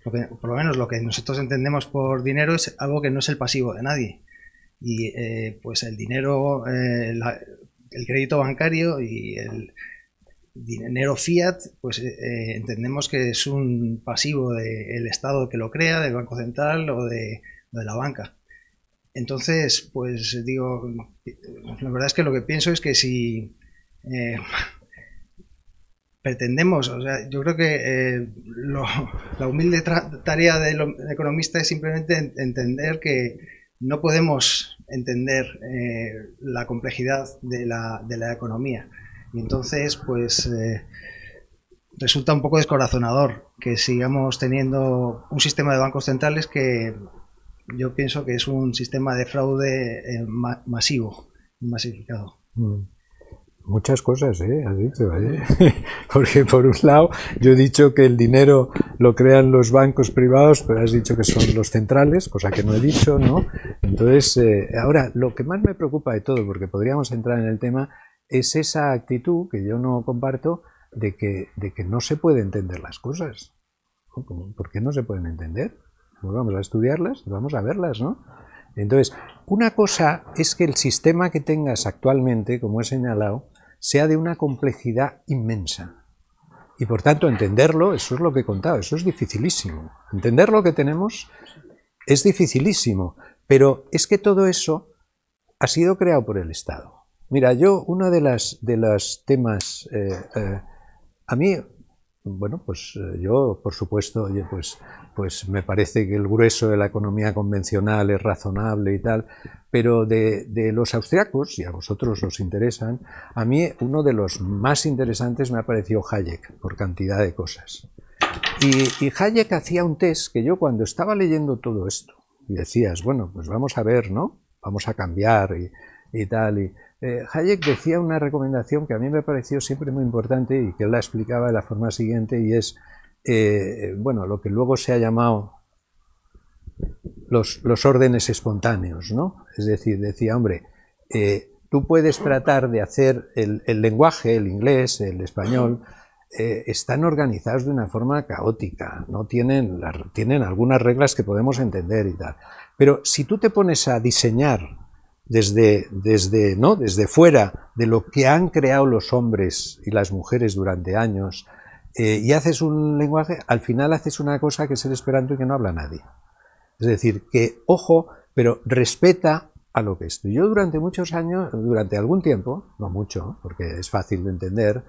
por lo menos lo que nosotros entendemos por dinero es algo que no es el pasivo de nadie. Y eh, pues el dinero, eh, el crédito bancario y el dinero fiat, pues entendemos que es un pasivo del Estado que lo crea, del Banco Central o de la banca entonces, pues digo, la verdad es que lo que pienso es que si eh, pretendemos, o sea, yo creo que eh, la humilde tarea del economista es simplemente entender que no podemos entender eh, la complejidad de la, economía. Y entonces, pues resulta un poco descorazonador que sigamos teniendo un sistema de bancos centrales que yo pienso que es un sistema de fraude eh, masivo, masificado. Mm. Muchas cosas, ¿eh? Has dicho, ¿eh? <laughs> Porque por un lado yo he dicho que el dinero lo crean los bancos privados, pero has dicho que son los centrales, cosa que no he dicho, ¿no? Entonces, eh, ahora, lo que más me preocupa de todo, porque podríamos entrar en el tema, es esa actitud que yo no comparto de que, de que no se puede entender las cosas. ¿Por qué no se pueden entender? ¿Vamos a estudiarlas, vamos a verlas, ¿no? Entonces, una cosa es que el sistema que tengas actualmente, como he señalado, sea de una complejidad inmensa. Y por tanto, entenderlo, eso es lo que he contado, eso es dificilísimo. Entender lo que tenemos es dificilísimo, pero es que todo eso ha sido creado por el Estado. Mira, yo, uno de los de temas, eh, eh, a mí bueno, pues eh, yo, por supuesto, oye, pues, pues me parece que el grueso de la economía convencional es razonable y tal, pero de, los austriacos, y a vosotros os interesan, a mí uno de los más interesantes me ha parecido Hayek, por cantidad de cosas. Y, Hayek hacía un test que yo cuando estaba leyendo todo esto, y decías, bueno, pues vamos a ver, ¿no? Vamos a cambiar y, y tal, y eh, Hayek decía una recomendación que a mí me pareció siempre muy importante y que él la explicaba de la forma siguiente y es, eh, bueno, lo que luego se ha llamado los, órdenes espontáneos, ¿no? Es decir, decía, hombre, eh, tú puedes tratar de hacer el, lenguaje, el inglés, el español, están organizados de una forma caótica, no tienen, tienen algunas reglas que podemos entender y tal. Pero si tú te pones a diseñar desde, desde, ¿no? desde fuera de lo que han creado los hombres y las mujeres durante años, eh, y haces un lenguaje, al final haces una cosa que es el esperanto y que no habla nadie. Es decir, que, ojo, pero respeta a lo que es. Yo durante muchos años, durante algún tiempo, no mucho, porque es fácil de entender,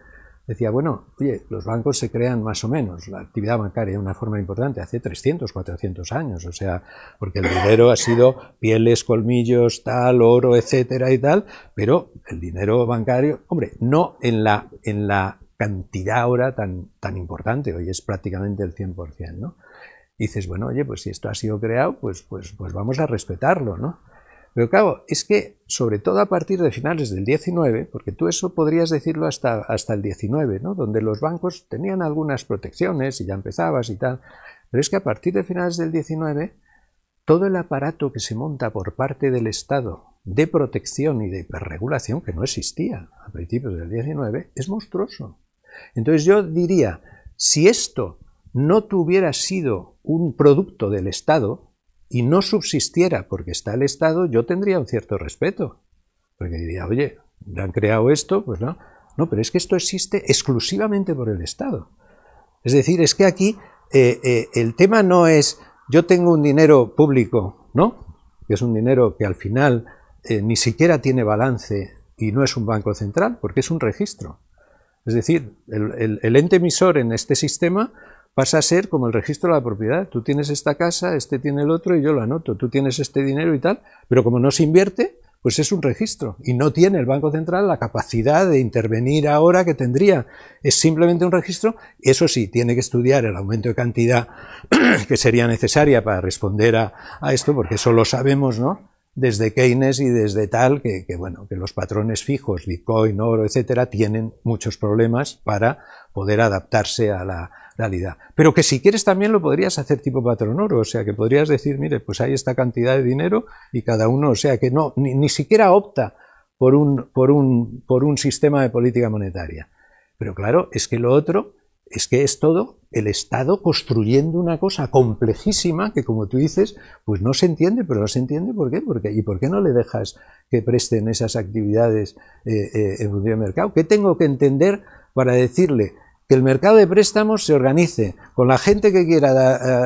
decía, bueno, oye, los bancos se crean más o menos, la actividad bancaria de una forma importante, hace 300, 400 años, o sea, porque el dinero ha sido pieles, colmillos, tal, oro, etcétera y tal, pero el dinero bancario, hombre, no en la, en la cantidad ahora tan, tan importante, hoy es prácticamente el 100%, ¿no? dices, bueno, oye, pues si esto ha sido creado, pues, pues, pues vamos a respetarlo, ¿no? Pero claro, es que, sobre todo a partir de finales del 19, porque tú eso podrías decirlo hasta, hasta el 19, ¿no? donde los bancos tenían algunas protecciones y ya empezabas y tal, pero es que a partir de finales del 19, todo el aparato que se monta por parte del Estado de protección y de hiperregulación, que no existía a principios del 19, es monstruoso. Entonces yo diría, si esto no tuviera sido un producto del Estado, y no subsistiera porque está el Estado, yo tendría un cierto respeto. Porque diría, oye, han creado esto, pues no. No, pero es que esto existe exclusivamente por el Estado. Es decir, es que aquí eh, eh, el tema no es yo tengo un dinero público, ¿no? Que es un dinero que al final eh, ni siquiera tiene balance y no es un banco central, porque es un registro. Es decir, el, el ente emisor en este sistema pasa a ser como el registro de la propiedad. Tú tienes esta casa, este tiene el otro y yo lo anoto. Tú tienes este dinero y tal, pero como no se invierte, pues es un registro y no tiene el Banco Central la capacidad de intervenir ahora que tendría. Es simplemente un registro. Eso sí, tiene que estudiar el aumento de cantidad <clears throat> que sería necesaria para responder a, esto, porque eso lo sabemos, ¿no? Desde Keynes y desde tal, que, que bueno, que los patrones fijos, Bitcoin, oro, etcétera, tienen muchos problemas para poder adaptarse a la, realidad. Pero que si quieres también lo podrías hacer tipo patrón o sea, que podrías decir, mire, pues hay esta cantidad de dinero y cada uno, o sea, que no, ni, siquiera opta por un, por, por un sistema de política monetaria. Pero claro, es que lo otro es que es todo el Estado construyendo una cosa complejísima que, como tú dices, pues no se entiende, pero no se entiende por qué. ¿Y por qué no le dejas que presten esas actividades eh, eh, en un mercado? ¿Qué tengo que entender para decirle que el mercado de préstamos se organice con la gente que quiera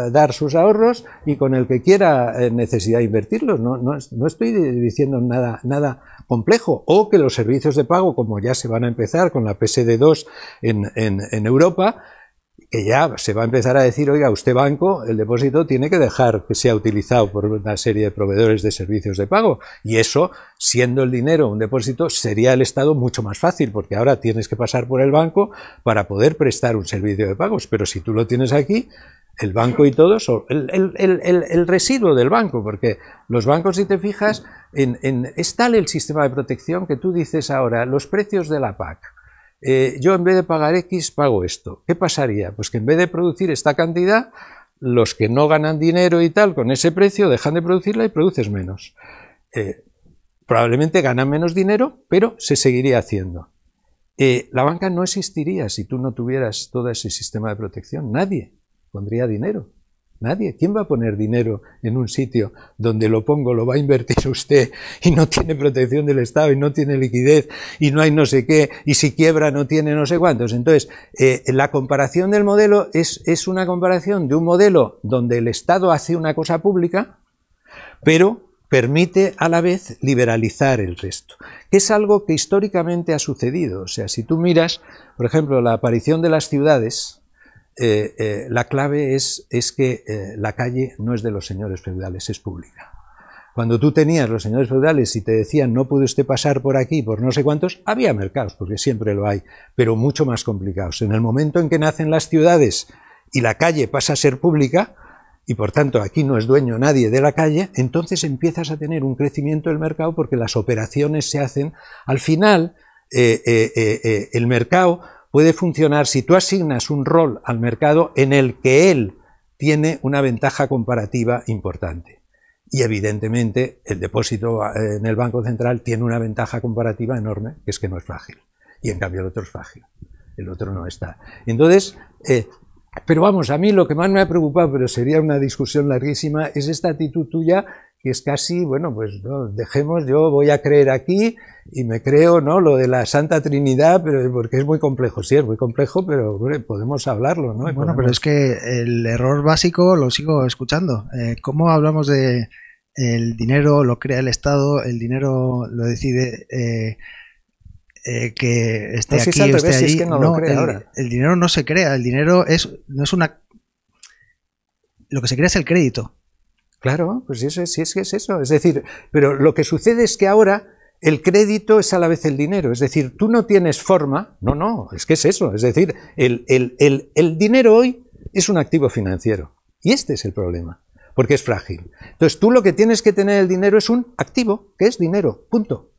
eh, dar sus ahorros y con el que quiera eh, necesidad invertirlos. No, estoy diciendo nada, nada complejo. O que los servicios de pago, como ya se van a empezar con la PSD2 en Europa, que ya se va a empezar a decir, oiga, usted banco, el depósito tiene que dejar que sea utilizado por una serie de proveedores de servicios de pago. Y eso, siendo el dinero un depósito, sería el Estado mucho más fácil, porque ahora tienes que pasar por el banco para poder prestar un servicio de pagos. Pero si tú lo tienes aquí, el banco y todos, el, el, residuo del banco, porque los bancos, si te fijas, en, es tal el sistema de protección que tú dices ahora, los precios de la PAC eh, yo en vez de pagar X pago esto. ¿Qué pasaría? Pues que en vez de producir esta cantidad, los que no ganan dinero y tal con ese precio dejan de producirla y produces menos. Eh, probablemente ganan menos dinero, pero se seguiría haciendo. Eh, la banca no existiría si tú no tuvieras todo ese sistema de protección. Nadie pondría dinero. Nadie. ¿Quién va a poner dinero en un sitio donde lo pongo, lo va a invertir <laughs> usted y no tiene protección del Estado y no tiene liquidez y no hay no sé qué y si quiebra no tiene no sé cuántos? Entonces, eh, la comparación del modelo es, es una comparación de un modelo donde el Estado hace una cosa pública, pero permite a la vez liberalizar el resto, que es algo que históricamente ha sucedido. O sea, si tú miras, por ejemplo, la aparición de las ciudades, eh, eh, la clave es, es que eh, la calle no es de los señores feudales, es pública. Cuando tú tenías los señores feudales y te decían no puede pasar por aquí por no sé cuántos, había mercados, porque siempre lo hay, pero mucho más complicados. En el momento en que nacen las ciudades y la calle pasa a ser pública, y por tanto aquí no es dueño nadie de la calle, entonces empiezas a tener un crecimiento del mercado porque las operaciones se hacen. Al final, el mercado puede funcionar si tú asignas un rol al mercado en el que él tiene una ventaja comparativa importante. Y evidentemente el depósito eh, en el Banco Central tiene una ventaja comparativa enorme, que es que no es frágil. Y en cambio el otro es frágil. El otro no está. Entonces, eh, pero vamos, a mí lo que más me ha preocupado, pero sería una discusión larguísima, es esta actitud tuya que es casi, bueno, pues dejemos, yo voy a creer aquí y me creo, ¿no? Lo de la Santa Trinidad, pero porque es muy complejo, sí, es muy complejo, pero podemos hablarlo, ¿no? Bueno, pero es que el error básico lo sigo escuchando. Eh, ¿Cómo hablamos de el dinero lo crea el Estado, el dinero lo decide eh, eh, que esté aquí esté allí? no, el dinero no se crea, el dinero es no es una lo que se crea es el crédito Claro, pues sí es, que es eso. Es decir, pero lo que sucede es que ahora el crédito es a la vez el dinero. Es decir, tú no tienes forma. No, no, es que es eso. Es decir, el, el dinero hoy es un activo financiero. Y este es el problema, porque es frágil. Entonces tú lo que tienes que tener el dinero es un activo, que es dinero, punto.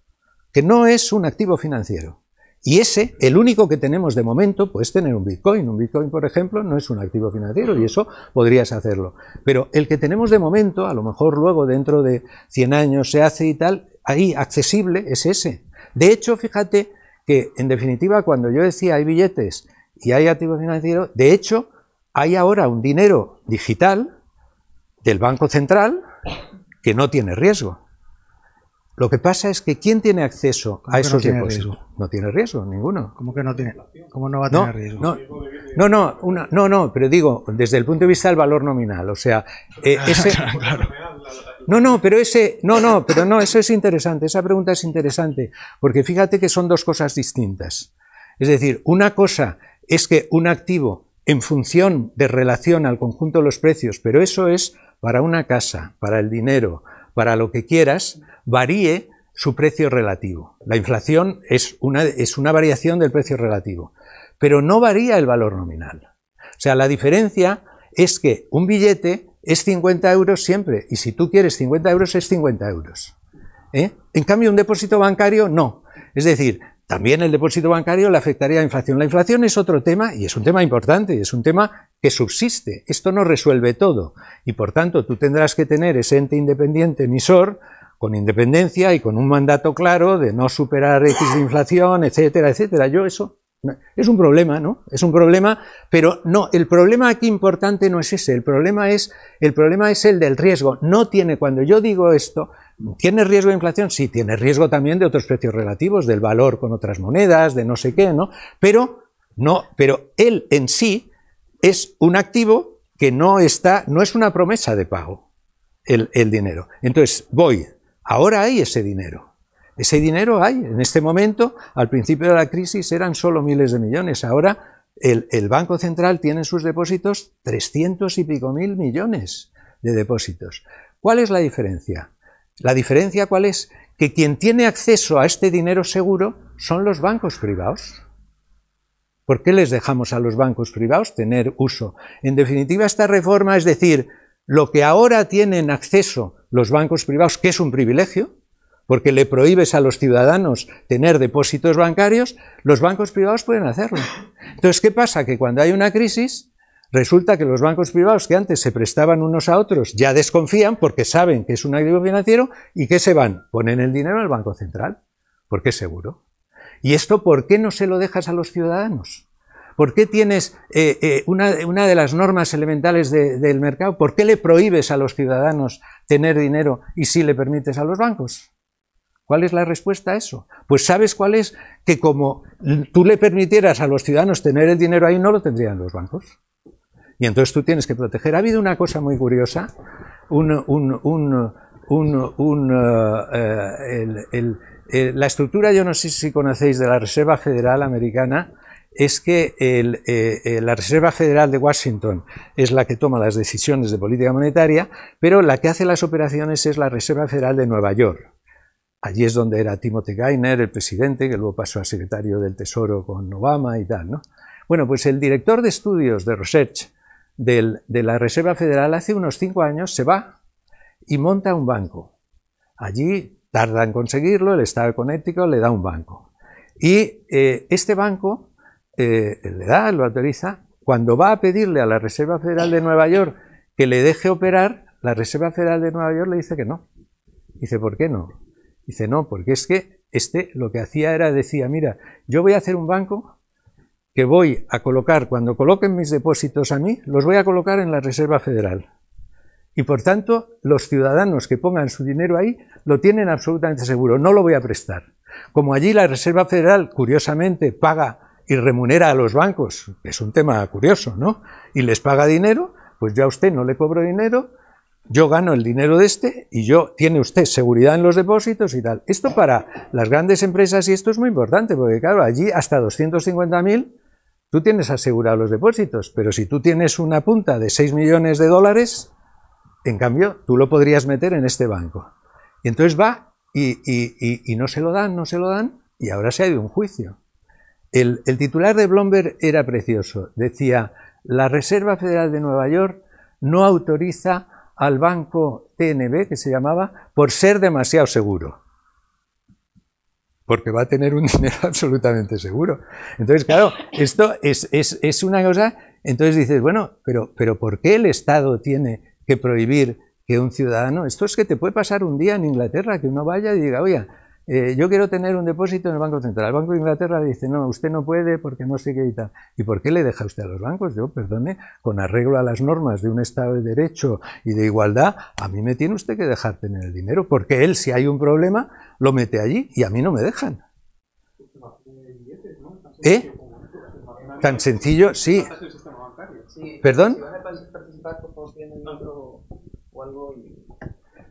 Que no es un activo financiero. Y ese, el único que tenemos de momento, pues tener un Bitcoin. Un Bitcoin, por ejemplo, no es un activo financiero y eso podrías hacerlo. Pero el que tenemos de momento, a lo mejor luego dentro de 100 años se hace y tal, ahí accesible es ese. De hecho, fíjate que en definitiva cuando yo decía hay billetes y hay activos financiero, de hecho hay ahora un dinero digital del Banco Central que no tiene riesgo. Lo que pasa es que ¿quién tiene acceso a esos no depósitos? No tiene riesgo, ninguno. ¿Cómo que no tiene? ¿Cómo no va a tener riesgo? No, no, una, no, no, pero digo, desde el punto de vista del valor nominal, o sea, eh, <laughs> ese... No, no, pero ese, no, no, pero no, eso es interesante, esa pregunta es interesante, porque fíjate que son dos cosas distintas. Es decir, una cosa es que un activo en función de relación al conjunto de los precios, pero eso es para una casa, para el dinero, para lo que quieras, varíe su precio relativo. La inflación es una, es una variación del precio relativo, pero no varía el valor nominal. O sea, la diferencia es que un billete es 50 euros siempre, y si tú quieres 50 euros es 50 euros. ¿eh? En cambio, un depósito bancario no. Es decir, también el depósito bancario le afectaría a la inflación. La inflación es otro tema y es un tema importante, ...y es un tema que subsiste. Esto no resuelve todo y por tanto tú tendrás que tener ese ente independiente emisor con independencia y con un mandato claro de no superar X de inflación, etcétera, etcétera. Yo eso es un problema, ¿no? Es un problema, pero no, el problema aquí importante no es ese, el problema es el problema es el del riesgo. No tiene cuando yo digo esto, ¿tiene riesgo de inflación? Sí, tiene riesgo también de otros precios relativos, del valor con otras monedas, de no sé qué, ¿no? Pero no, pero él en sí es un activo que no está no es una promesa de pago. El, el dinero. Entonces, voy, Ahora hay ese dinero. Ese dinero hay. En este momento, al principio de la crisis, eran solo miles de millones. Ahora el, Banco Central tiene en sus depósitos 300 y pico mil millones de depósitos. ¿Cuál es la diferencia? La diferencia cuál es? Que quien tiene acceso a este dinero seguro son los bancos privados. ¿Por qué les dejamos a los bancos privados tener uso? En definitiva, esta reforma es decir, lo que ahora tienen acceso los bancos privados, que es un privilegio, porque le prohíbes a los ciudadanos tener depósitos bancarios, los bancos privados pueden hacerlo. Entonces, ¿qué pasa? Que cuando hay una crisis, resulta que los bancos privados que antes se prestaban unos a otros ya desconfían porque saben que es un activo financiero y que se van, ponen el dinero al Banco Central, porque es seguro. ¿Y esto por qué no se lo dejas a los ciudadanos? ¿Por qué tienes eh, eh, una, de las normas elementales del mercado? ¿Por qué le prohíbes a los ciudadanos tener dinero y sí le permites a los bancos? ¿Cuál es la respuesta a eso? Pues sabes cuál es que como tú le permitieras a los ciudadanos tener el dinero ahí, no lo tendrían los bancos. Y entonces tú tienes que proteger. Ha habido una cosa muy curiosa, eh, la estructura, yo no sé si conocéis, de la Reserva Federal Americana, es que eh, eh, la Reserva Federal de Washington es la que toma las decisiones de política monetaria, pero la que hace las operaciones es la Reserva Federal de Nueva York. Allí es donde era Timothy Geithner, el presidente, que luego pasó a secretario del Tesoro con Obama y tal, ¿no? Bueno, pues el director de estudios de Research de la Reserva Federal hace unos cinco años se va y monta un banco. Allí tarda en conseguirlo, el Estado de Connecticut le da un banco. Y eh, este banco eh, le da, lo autoriza. Cuando va a pedirle a la Reserva Federal de Nueva York que le deje operar, la Reserva Federal de Nueva York le dice que no. Dice, ¿por qué no? Dice, no, porque es que este lo que hacía era, decía, mira, yo voy a hacer un banco que voy a colocar, cuando coloquen mis depósitos a mí, los voy a colocar en la Reserva Federal. Y por tanto, los ciudadanos que pongan su dinero ahí lo tienen absolutamente seguro, no lo voy a prestar. Como allí la Reserva Federal, curiosamente, paga y remunera a los bancos, es un tema curioso, ¿no? Y les paga dinero, pues yo a usted no le cobro dinero, yo gano el dinero de este y yo tiene usted seguridad en los depósitos y tal. Esto para las grandes empresas y esto es muy importante, porque claro, allí hasta 250.000 tú tienes asegurados los depósitos, pero si tú tienes una punta de 6 millones de dólares, en cambio, tú lo podrías meter en este banco. Y entonces va y, y no se lo dan, no se lo dan, y ahora se ha ido un juicio. El, titular de Blomberg era precioso. Decía, la Reserva Federal de Nueva York no autoriza al banco TNB, que se llamaba, por ser demasiado seguro. Porque va a tener un <laughs> dinero absolutamente seguro. Entonces, claro, esto es, es una cosa. Entonces dices, bueno, pero, pero ¿por qué el Estado tiene que prohibir que un ciudadano. Esto es que te puede pasar un día en Inglaterra que uno vaya y diga, oye, eh, yo quiero tener un depósito en el Banco Central. El Banco de Inglaterra le dice, no, usted no puede porque no sigue qué y tal. ¿Y por qué le deja usted a los bancos? Yo, perdone, con arreglo a las normas de un Estado de Derecho y de igualdad, a mí me tiene usted que dejar tener el dinero, porque él, si hay un problema, lo mete allí y a mí no me dejan. ¿Eh? Tan sencillo, sí. ¿Perdón?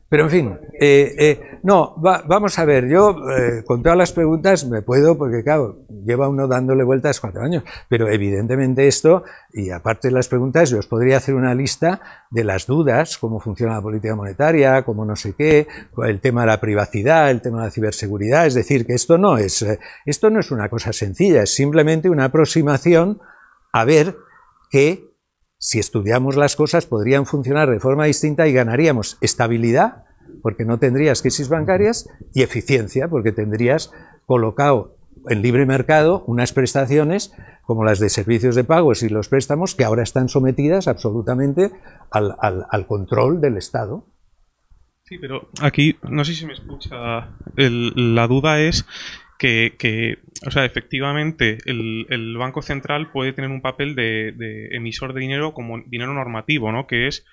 Pero en fin, eh, eh no, vamos a ver, yo eh, con todas las preguntas me puedo, porque claro, lleva uno dándole vueltas cuatro años, pero evidentemente esto, y aparte de las preguntas, yo os podría hacer una lista de las dudas, cómo funciona la política monetaria, cómo no sé qué, el tema de la privacidad, el tema de la ciberseguridad, es decir, que esto no es, eh, esto no es una cosa sencilla, es simplemente una aproximación a ver qué si estudiamos las cosas, podrían funcionar de forma distinta y ganaríamos estabilidad, porque no tendrías crisis bancarias, y eficiencia, porque tendrías colocado en libre mercado unas prestaciones como las de servicios de pagos y los préstamos que ahora están sometidas absolutamente al, control del Estado. Sí, pero aquí no sé si me escucha. la duda es que, o sea, efectivamente, el, Banco Central puede tener un papel de, emisor de dinero como dinero normativo, ¿no? Que es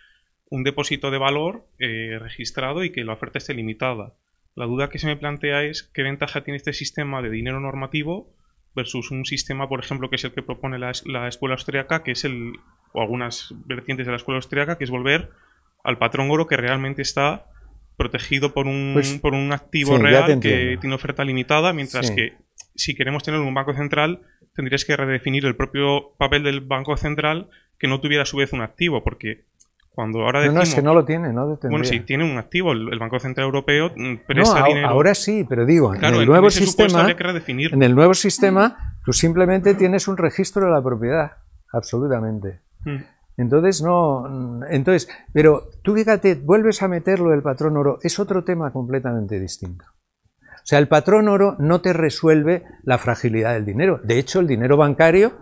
un depósito de valor eh, registrado y que la oferta esté limitada. La duda que se me plantea es qué ventaja tiene este sistema de dinero normativo versus un sistema, por ejemplo, que es el que propone la, la escuela austriaca, que es el, o algunas vertientes de la escuela austriaca, que es volver al patrón oro que realmente está protegido por un, pues, por un activo real que tiene oferta limitada, mientras que si queremos tener un banco central, tendrías que redefinir el propio papel del banco central que no tuviera a su vez un activo, porque cuando ahora no, es que no lo tiene, no Bueno, sí, tiene un activo, el, Banco Central Europeo mm, presta Ahora sí, pero digo, en, el nuevo sistema, en el nuevo sistema, tú simplemente tienes un registro de la propiedad, absolutamente. Mm. Entonces, no. Entonces, pero tú fíjate, vuelves a meterlo del patrón oro, es otro tema completamente distinto. O sea, el patrón oro no te resuelve la fragilidad del dinero. De hecho, el dinero bancario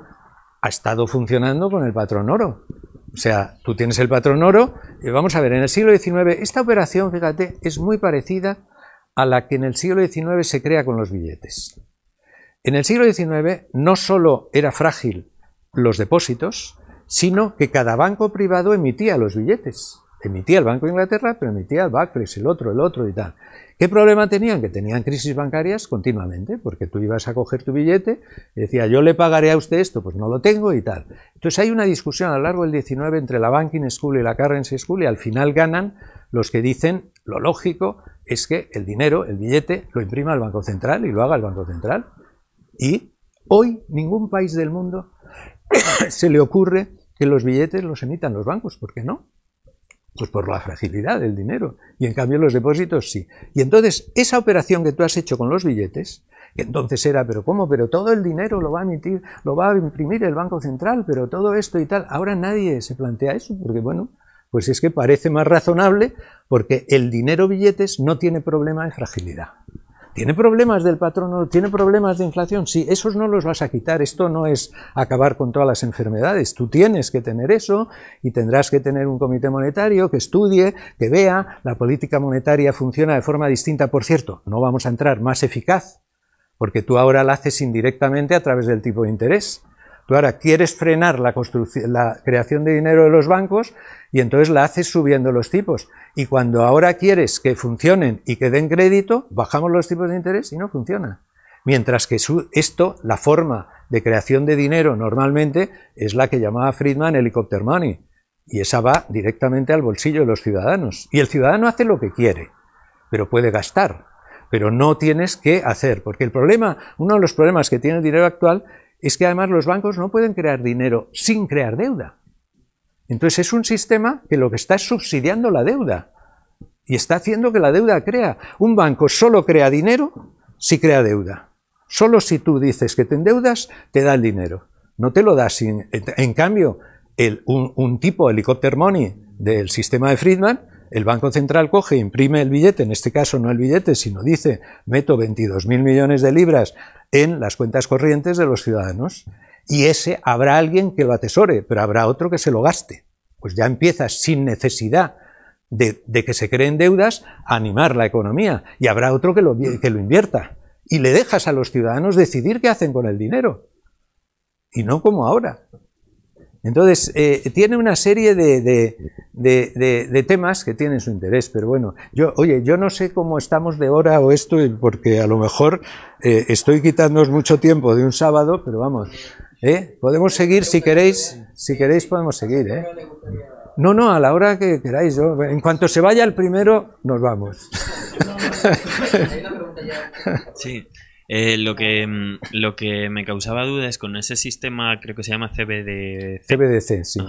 ha estado funcionando con el patrón oro. O sea, tú tienes el patrón oro, y vamos a ver, en el siglo XIX, esta operación, fíjate, es muy parecida a la que en el siglo XIX se crea con los billetes. En el siglo XIX no solo era frágil los depósitos, sino que cada banco privado emitía los billetes. Emitía el Banco de Inglaterra, pero emitía el Barclays, el otro, el otro y tal. ¿Qué problema tenían? Que tenían crisis bancarias continuamente, porque tú ibas a coger tu billete y decía, yo le pagaré a usted esto, pues no lo tengo y tal. Entonces hay una discusión a lo largo del 19 entre la Banking School y la Currency School y al final ganan los que dicen lo lógico es que el dinero, el billete, lo imprima el Banco Central y lo haga el Banco Central. Y hoy ningún país del mundo <coughs> se le ocurre que los billetes los emitan los bancos, ¿por qué no? Pues por la fragilidad del dinero. Y en cambio los depósitos sí. Y entonces esa operación que tú has hecho con los billetes, que entonces era, pero ¿cómo? Pero todo el dinero lo va a emitir, lo va a imprimir el Banco Central, pero todo esto y tal. Ahora nadie se plantea eso, porque bueno, pues es que parece más razonable porque el dinero billetes no tiene problema de fragilidad. ¿Tiene problemas del patrono? ¿Tiene problemas de inflación? Sí, esos no los vas a quitar. Esto no es acabar con todas las enfermedades. Tú tienes que tener eso y tendrás que tener un comité monetario que estudie, que vea. La política monetaria funciona de forma distinta. Por cierto, no vamos a entrar más eficaz, porque tú ahora la haces indirectamente a través del tipo de interés. Tú ahora quieres frenar la, la creación de dinero de los bancos y entonces la haces subiendo los tipos. Y cuando ahora quieres que funcionen y que den crédito, bajamos los tipos de interés y no funciona. Mientras que esto, la forma de creación de dinero normalmente es la que llamaba Friedman helicopter money. Y esa va directamente al bolsillo de los ciudadanos. Y el ciudadano hace lo que quiere, pero puede gastar. Pero no tienes que hacer, porque el problema, uno de los problemas que tiene el dinero actual es que además los bancos no pueden crear dinero sin crear deuda. Entonces es un sistema que lo que está es subsidiando la deuda y está haciendo que la deuda crea. Un banco solo crea dinero si crea deuda. Solo si tú dices que te endeudas, te da el dinero. No te lo das. Sin, en cambio, un, tipo helicóptero money del sistema de Friedman, el Banco Central coge, imprime el billete, en este caso no el billete, sino dice, meto 22.000 millones de libras en las cuentas corrientes de los ciudadanos. Y ese habrá alguien que lo atesore, pero habrá otro que se lo gaste. Pues ya empiezas sin necesidad de, que se creen deudas a animar la economía y habrá otro que lo, que lo invierta. Y le dejas a los ciudadanos decidir qué hacen con el dinero. Y no como ahora, entonces, eh, tiene una serie de, temas que tienen su interés, pero bueno, yo, oye, yo no sé cómo estamos de hora o esto, porque a lo mejor eh, estoy quitándonos mucho tiempo de un sábado, pero vamos, ¿Eh? Podemos seguir si queréis, si queréis podemos seguir. ¿eh? No, no, a la hora que queráis. Yo, en cuanto se vaya el primero, nos vamos. <laughs> Sí, eh, lo, que, mm, lo que me causaba duda es con ese sistema, creo que se llama CBDC. CBDC, sí.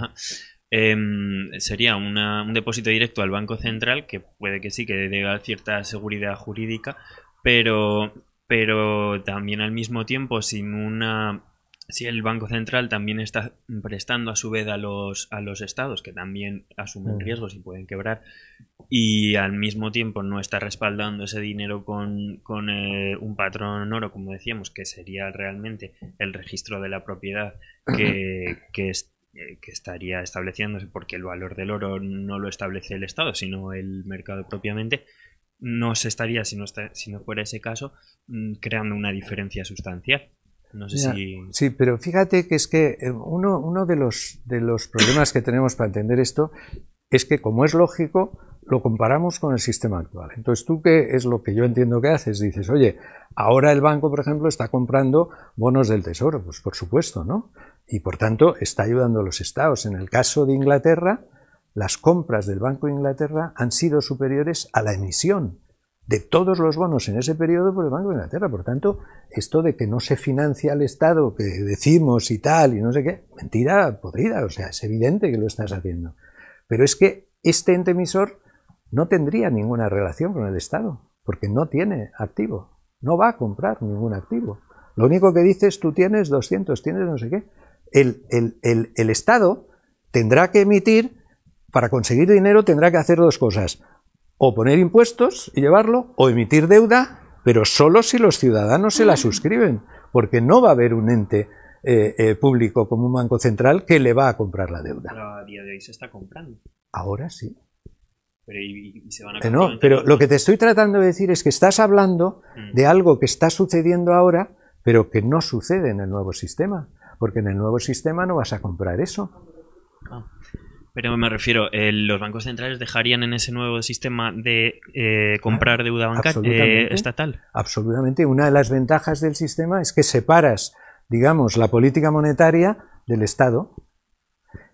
Em, sería un depósito directo al Banco Central, que puede que sí, que dé cierta seguridad jurídica, pero, pero también al mismo tiempo sin una si el Banco Central también está prestando a su vez a los, a los estados que también asumen mm. riesgos y pueden quebrar y al mismo tiempo no está respaldando ese dinero con, eh, un patrón oro, como decíamos, que sería realmente el registro de la propiedad que, que, eh, que estaría estableciéndose porque el valor del oro no lo establece el Estado, sino el mercado propiamente, no se estaría, si no, si no fuera ese caso, mm, creando una diferencia sustancial. No sé si... Sí, pero fíjate que es que eh, uno, uno de, los, de los problemas que tenemos para entender esto es que, como es lógico, lo comparamos con el sistema actual. Entonces, tú qué es lo que yo entiendo que haces, dices, oye, ahora el banco, por ejemplo, está comprando bonos del tesoro, pues por supuesto, ¿no? Y por tanto, está ayudando a los estados. En el caso de Inglaterra, las compras del Banco de Inglaterra han sido superiores a la emisión de todos los bonos en ese periodo por el Banco de Inglaterra. Por tanto, esto de que no se financia el Estado, que decimos y tal, y no sé qué, mentira podrida, o sea, es evidente que lo estás haciendo. Pero es que este ente emisor no tendría ninguna relación con el Estado, porque no tiene activo, no va a comprar ningún activo. Lo único que dices, tú tienes 200, tienes no sé qué. el Estado tendrá que emitir, para conseguir dinero tendrá que hacer dos cosas o poner impuestos y llevarlo, o emitir deuda, pero solo si los ciudadanos se la suscriben, porque no va a haber un ente eh, eh, público como un banco central que le va a comprar la deuda. Pero día de se está comprando. Ahora sí. Pero, y, se van a pero lo que te estoy tratando de decir es que estás hablando mm. de algo que está sucediendo ahora, pero que no sucede en el nuevo sistema, porque en el nuevo sistema no vas a comprar eso. Pero me refiero, eh, los bancos centrales dejarían en ese nuevo sistema de eh, comprar deuda bancaria eh, estatal. Absolutamente. Una de las ventajas del sistema es que separas, digamos, la política monetaria del Estado.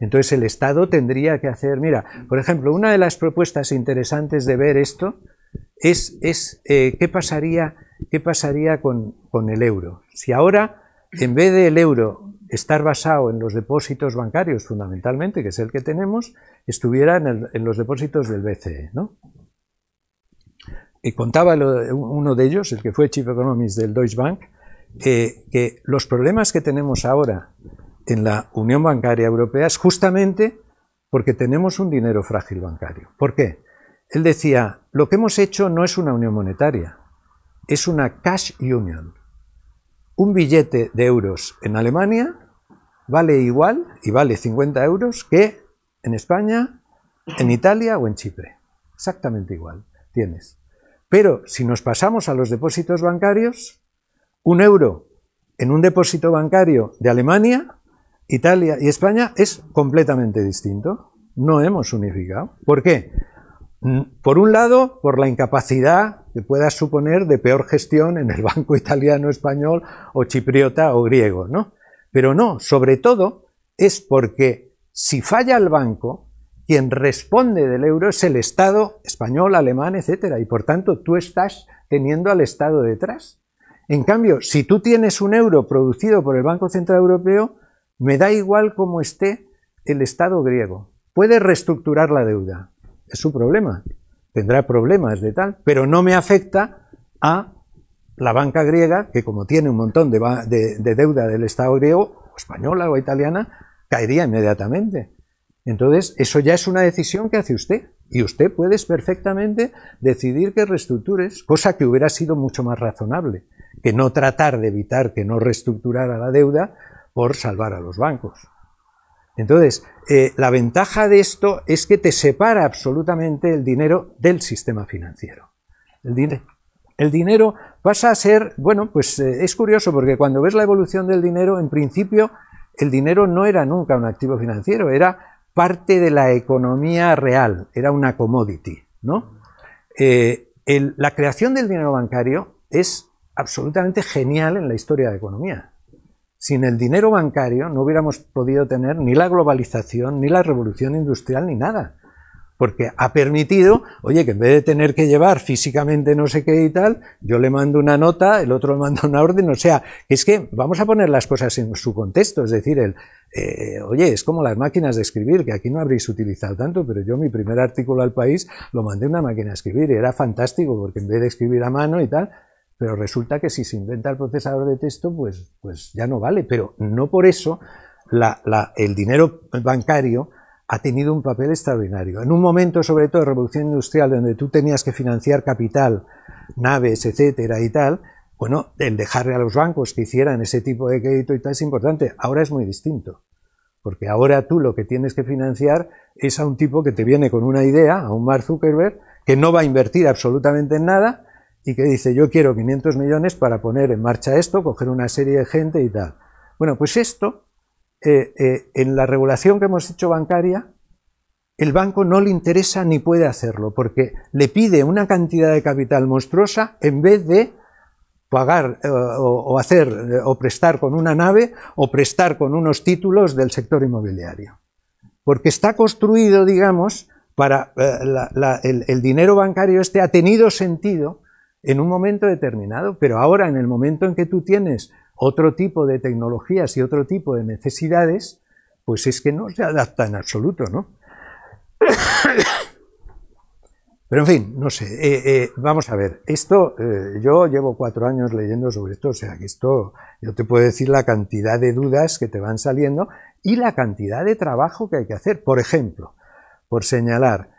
Entonces el Estado tendría que hacer, mira, por ejemplo, una de las propuestas interesantes de ver esto es, es qué pasaría, qué pasaría con, con el euro. Si ahora, en vez del euro, estar basado en los depósitos bancarios fundamentalmente, que es el que tenemos, estuviera en, los depósitos del BCE. Y contaba uno de ellos, el que fue Chief Economist del Deutsche Bank, eh, que los problemas que tenemos ahora en la Unión Bancaria Europea es justamente porque tenemos un dinero frágil bancario. ¿Por qué? Él decía, lo que hemos hecho no es una unión monetaria, es una cash union un billete de euros en Alemania vale igual y vale 50 euros que en España, en Italia o en Chipre. Exactamente igual tienes. Pero si nos pasamos a los depósitos bancarios, un euro en un depósito bancario de Alemania, Italia y España es completamente distinto. No hemos unificado. ¿Por qué? Mm, por un lado, por la incapacidad que pueda suponer de peor gestión en el banco <laughs> italiano, español o chipriota o griego, ¿no? Pero no, sobre todo es porque si falla el banco, quien responde del euro es el Estado español, alemán, etcétera, y por tanto tú estás teniendo al Estado detrás. En cambio, si tú tienes un euro producido por el Banco Central Europeo, me da igual cómo esté el Estado griego. Puede reestructurar la deuda, es su problema. Tendrá problemas de tal, pero no me afecta a la banca griega, que como tiene un montón de, deuda del Estado griego, o española o italiana, caería inmediatamente. Entonces, eso ya es una decisión que hace usted. Y usted puede perfectamente decidir que reestructures, cosa que hubiera sido mucho más razonable que no tratar de evitar que no reestructurara la deuda por salvar a los bancos. Entonces, eh, la ventaja de esto es que te separa absolutamente el dinero del sistema financiero. El, dinero pasa a ser, bueno, pues eh, es curioso porque cuando ves la evolución del dinero, en principio el dinero no era nunca un activo financiero, era parte de la economía real, era una commodity, eh, la creación del dinero bancario es absolutamente genial en la historia de la economía. Sin el dinero bancario no hubiéramos podido tener ni la globalización, ni la revolución industrial, ni nada. Porque ha permitido, oye, que en vez de tener que llevar físicamente no sé qué y tal, yo le mando una nota, el otro le manda una orden, o sea, es que vamos a poner las cosas en su contexto, es decir, el, eh, oye, es como las máquinas de escribir, que aquí no habréis utilizado tanto, pero yo mi primer artículo al país lo mandé una máquina de escribir y era fantástico porque en vez de escribir a mano y tal, pero resulta que si se inventa el procesador de texto, pues, pues ya no vale. Pero no por eso el dinero bancario ha tenido un papel extraordinario. En un momento, sobre todo de revolución industrial, donde tú tenías que financiar capital, naves, etcétera y tal, bueno, el dejarle a los bancos que hicieran ese tipo de crédito y tal es importante. Ahora es muy distinto, porque ahora tú lo que tienes que financiar es a un tipo que te viene con una idea, a un Mark Zuckerberg, que no va a invertir absolutamente en nada, y que dice yo quiero 500 millones para poner en marcha esto, coger una serie de gente y tal. Bueno, pues esto, eh, eh, en la regulación que hemos hecho bancaria, el banco no le interesa ni puede hacerlo, porque le pide una cantidad de capital monstruosa en vez de pagar eh, o, hacer o prestar con una nave o prestar con unos títulos del sector inmobiliario. Porque está construido, digamos, para el dinero bancario este ha tenido sentido en un momento determinado, pero ahora en el momento en que tú tienes otro tipo de tecnologías y otro tipo de necesidades, pues es que no se adapta en absoluto, ¿no? <coughs> Pero en fin, no sé, eh, eh, vamos a ver, esto, eh, yo llevo cuatro años leyendo sobre esto, o sea que esto, yo te puedo decir la cantidad de dudas que te van saliendo y la cantidad de trabajo que hay que hacer. Por ejemplo, por señalar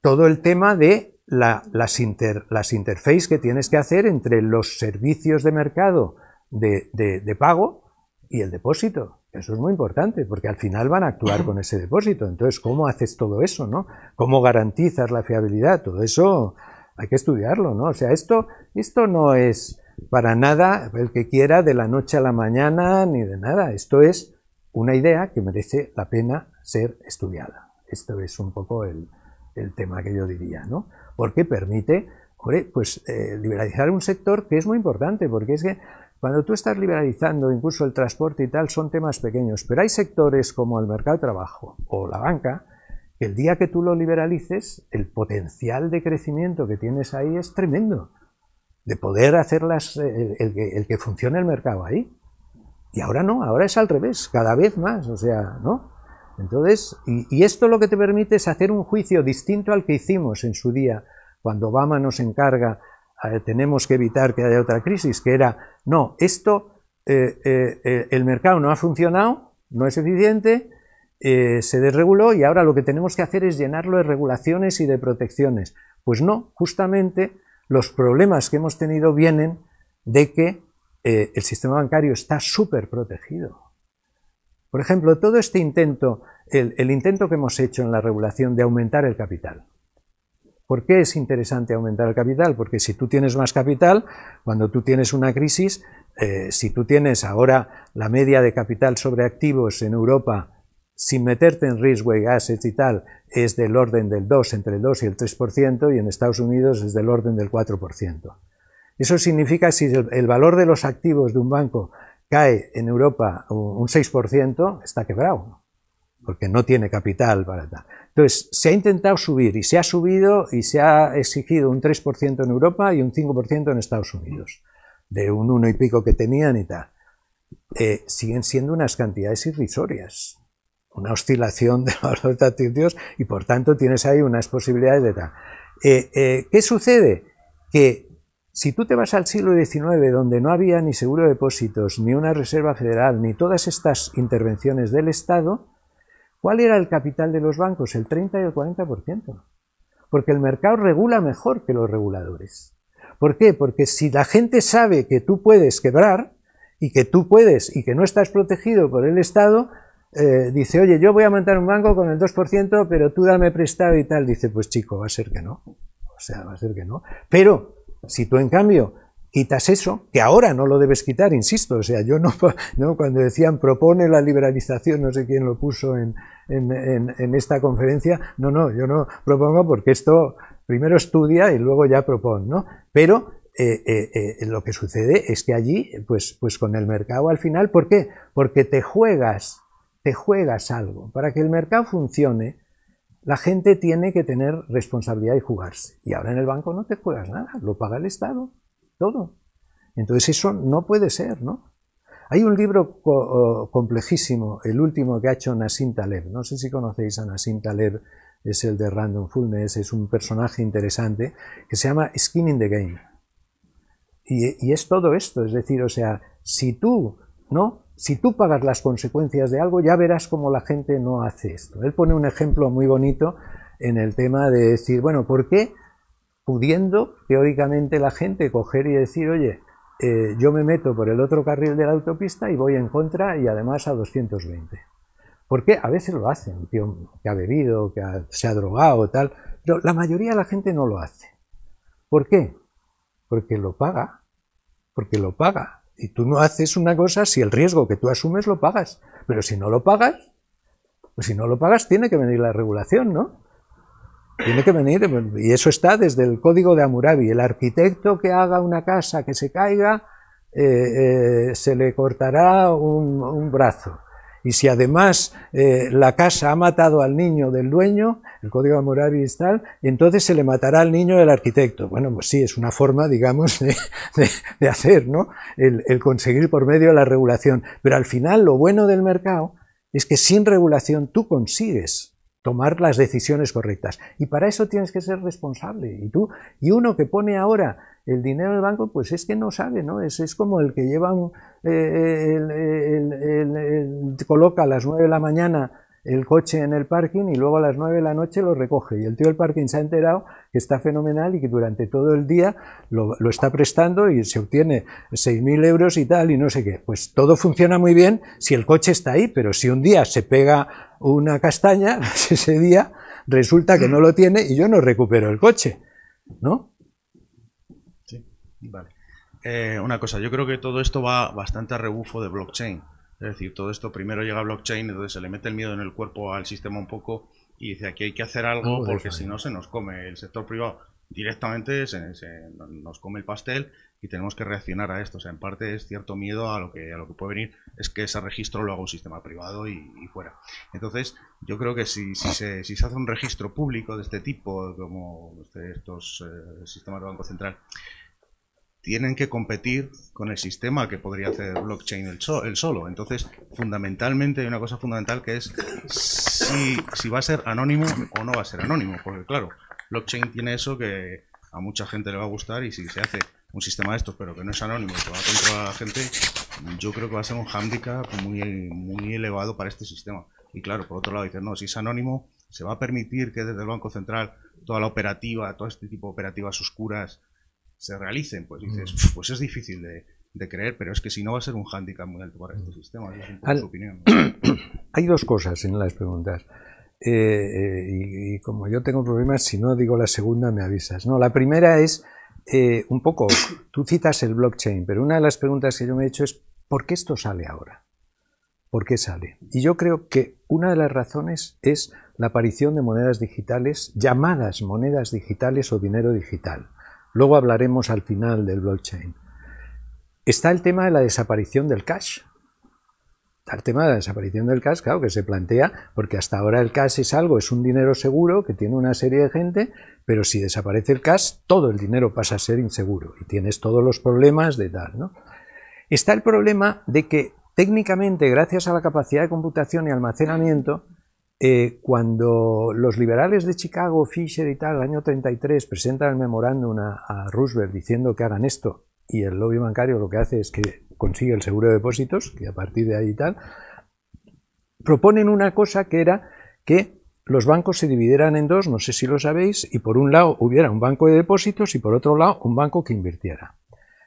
todo el tema de las, interfaces que tienes que hacer entre los servicios de mercado de, pago y el depósito. Eso es muy importante, porque al final van a actuar con ese depósito. Entonces, ¿cómo haces todo eso? ¿no? ¿Cómo garantizas la fiabilidad? Todo eso hay que estudiarlo, ¿no? O sea, esto, esto no es para nada el que quiera de la noche a la mañana ni de nada. Esto es una idea que merece la pena ser estudiada. Esto es un poco el, el tema que yo diría, ¿no? porque permite pues, eh, liberalizar un sector que es muy importante, porque es que cuando tú estás liberalizando incluso el transporte y tal, son temas pequeños, pero hay sectores como el mercado de trabajo o la banca, que el día que tú lo liberalices, el potencial de crecimiento que tienes ahí es tremendo, de poder hacer eh, el que funcione el mercado ahí. Y ahora no, ahora es al revés, cada vez más, o sea, ¿no? Entonces, y, esto lo que te permite es hacer un juicio distinto al que hicimos en su día, cuando Obama nos encarga, eh, tenemos que evitar que haya otra crisis, que era, no, esto, eh, eh, el mercado no ha funcionado, no es eficiente, se desreguló y ahora lo que tenemos que hacer es llenarlo de regulaciones y de protecciones. Pues no, justamente los problemas que hemos tenido vienen de que el sistema bancario está súper protegido. Por ejemplo, todo este intento, el, intento que hemos hecho en la regulación de aumentar el capital, ¿Por qué es interesante aumentar el capital? Porque si tú tienes más capital, cuando tú tienes una crisis, eh, si tú tienes ahora la media de capital sobre activos en Europa, sin meterte en risk-weight assets y tal, es del orden del 2, entre el 2 y el 3%, y en Estados Unidos es del orden del 4%. Eso significa si el valor de los activos de un banco cae en Europa un 6%, está quebrado, porque no tiene capital para tal. Entonces, se ha intentado subir y se ha subido y se ha exigido un 3% en Europa y un 5% en Estados Unidos, de un uno y pico que tenían y tal. Eh, siguen siendo unas cantidades irrisorias, una oscilación de los rotativos y por tanto tienes ahí unas posibilidades de tal. Eh, eh, ¿Qué sucede? Que si tú te vas al siglo XIX, donde no había ni seguro de depósitos, ni una reserva federal, ni todas estas intervenciones del Estado, ¿cuál era el capital de los bancos? El 30 y el 40%. Porque el mercado regula mejor que los reguladores. ¿Por qué? Porque si la gente sabe que tú puedes quebrar y que tú puedes y que no estás protegido por el Estado, eh, dice, oye, yo voy a montar un banco con el 2%, pero tú dame prestado y tal. Dice, pues chico, va a ser que no. O sea, va a ser que no. Pero si tú, en cambio, quitas eso, que ahora no lo debes quitar, insisto, o sea, yo no, <laughs> no cuando decían propone la liberalización, no sé quién lo puso en, esta conferencia, no, no, yo no propongo porque esto primero estudia y luego ya propone, ¿no? Pero eh, eh, eh, lo que sucede es que allí, pues, pues con el mercado al final, ¿por qué? Porque te juegas, te juegas algo. Para que el mercado funcione, la gente tiene que tener responsabilidad y jugarse. Y ahora en el banco no te juegas nada, lo paga el Estado, todo. Entonces eso no puede ser, ¿no? Hay un libro complejísimo, el último que ha hecho Nassim Taleb. No sé si conocéis a Nassim Taleb, es el de Random Fullness, es un personaje interesante, que se llama Skin in the Game. Y, y es todo esto, es decir, o sea, si tú no si tú pagas las consecuencias de algo, ya verás cómo la gente no hace esto. Él pone un ejemplo muy bonito en el tema de decir, bueno, ¿por qué pudiendo teóricamente la gente coger y decir, oye, eh, yo me meto por el otro carril de la autopista y voy en contra y además a 220? qué? a veces lo hacen, que ha bebido, que se ha drogado, tal, pero la mayoría de la gente no lo hace. ¿Por qué? Porque lo paga, porque lo paga, y tú no haces una cosa si el riesgo que tú asumes lo pagas. Pero si no lo pagas, pues si no lo pagas tiene que venir la regulación, ¿no? Tiene que venir, y eso está desde el código de amurabi El arquitecto que haga una casa que se caiga, eh, eh, se le cortará un brazo. Y si además eh, la casa ha matado al niño del dueño, el código moral y tal, entonces se le matará al niño del arquitecto. Bueno, pues sí, es una forma, digamos, de, hacer, ¿no? El, el conseguir por medio de la regulación. Pero al final, lo bueno del mercado es que sin regulación tú consigues tomar las decisiones correctas. Y para eso tienes que ser responsable. Y tú, y uno que pone ahora el dinero del banco, pues es que no sabe, ¿no? Es, es como el que lleva eh, eh, coloca a las 9 de la mañana el coche en el parking y luego a las 9 de la noche lo recoge. Y el tío del parking se ha enterado que está fenomenal y que durante todo el día lo, lo está prestando y se obtiene 6.000 euros y tal y no sé qué. Pues todo funciona muy bien si el coche está ahí, pero si un día se pega una castaña, <laughs> pues, ese día resulta que no lo tiene y yo no recupero el coche, ¿no? Sí, vale. Eh, una cosa, yo creo que todo esto va bastante a rebufo de blockchain. Es decir, todo esto primero llega a blockchain, entonces se le mete el miedo en el cuerpo al sistema un poco y dice aquí hay que hacer algo porque si no se nos come el sector privado directamente se, nos come el pastel y tenemos que reaccionar a esto. O sea, en parte es cierto miedo a lo que, a lo que puede venir, es que ese registro lo haga un sistema privado y, fuera. Entonces, yo creo que si, si, se, si se hace un registro público de este tipo, como este, estos eh, sistemas de Banco Central, tienen que competir con el sistema que podría hacer blockchain el, el solo. Entonces, fundamentalmente, hay una cosa fundamental que es si, si va a ser anónimo o no va a ser anónimo, porque claro, blockchain tiene eso que a mucha gente le va a gustar y si se hace un sistema de estos, pero que no es anónimo, que va a la gente, yo creo que va a ser un handicap muy, muy elevado para este sistema. Y claro, por otro lado, dices no, si es anónimo, se va a permitir que desde el Banco Central toda la operativa, todo este tipo de operativas oscuras se realicen. Pues dices, mm. pues es difícil de, creer, pero es que si no va a ser un handicap muy alto para este mm. sistema. Es opinión. <coughs> Hay dos cosas en las preguntas. Eh, eh, y, como yo tengo problemas, si no digo la segunda me avisas. No, la primera es eh, un poco, tú citas el blockchain, pero una de las preguntas que yo me he hecho es, ¿por qué esto sale ahora? ¿Por qué sale? Y yo creo que una de las razones es la aparición de monedas digitales, llamadas monedas digitales o dinero digital. Luego hablaremos al final del blockchain. Está el tema de la desaparición del cash el tema de la desaparición del CAS, claro, que se plantea, porque hasta ahora el CAS es algo, es un dinero seguro que tiene una serie de gente, pero si desaparece el CAS, todo el dinero pasa a ser inseguro y tienes todos los problemas de tal. ¿no? Está el problema de que técnicamente, gracias a la capacidad de computación y almacenamiento, eh, cuando los liberales de Chicago, Fisher y tal, el año 33, presentan el memorándum a Roosevelt diciendo que hagan esto, y el lobby bancario lo que hace es que consigue el seguro de depósitos, que a partir de ahí y tal, proponen una cosa que era que los bancos se dividieran en dos, no sé si lo sabéis, y por un lado hubiera un banco de depósitos y por otro lado un banco que invirtiera.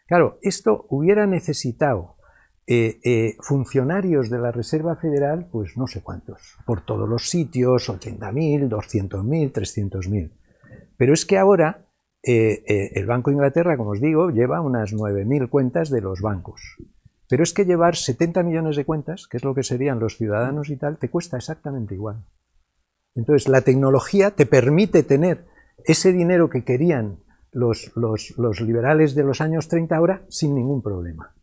Claro, esto hubiera necesitado eh, eh, funcionarios de la Reserva Federal, pues no sé cuántos, por todos los sitios, 80.000, 200.000, 300.000. Pero es que ahora eh, eh, el Banco de Inglaterra, como os digo, lleva unas 9.000 cuentas de los bancos. Pero es que llevar 70 millones de cuentas, que es lo que serían los ciudadanos y tal, te cuesta exactamente igual. Entonces, la tecnología te permite tener ese dinero que querían los, los liberales de los años 30 ahora sin ningún problema.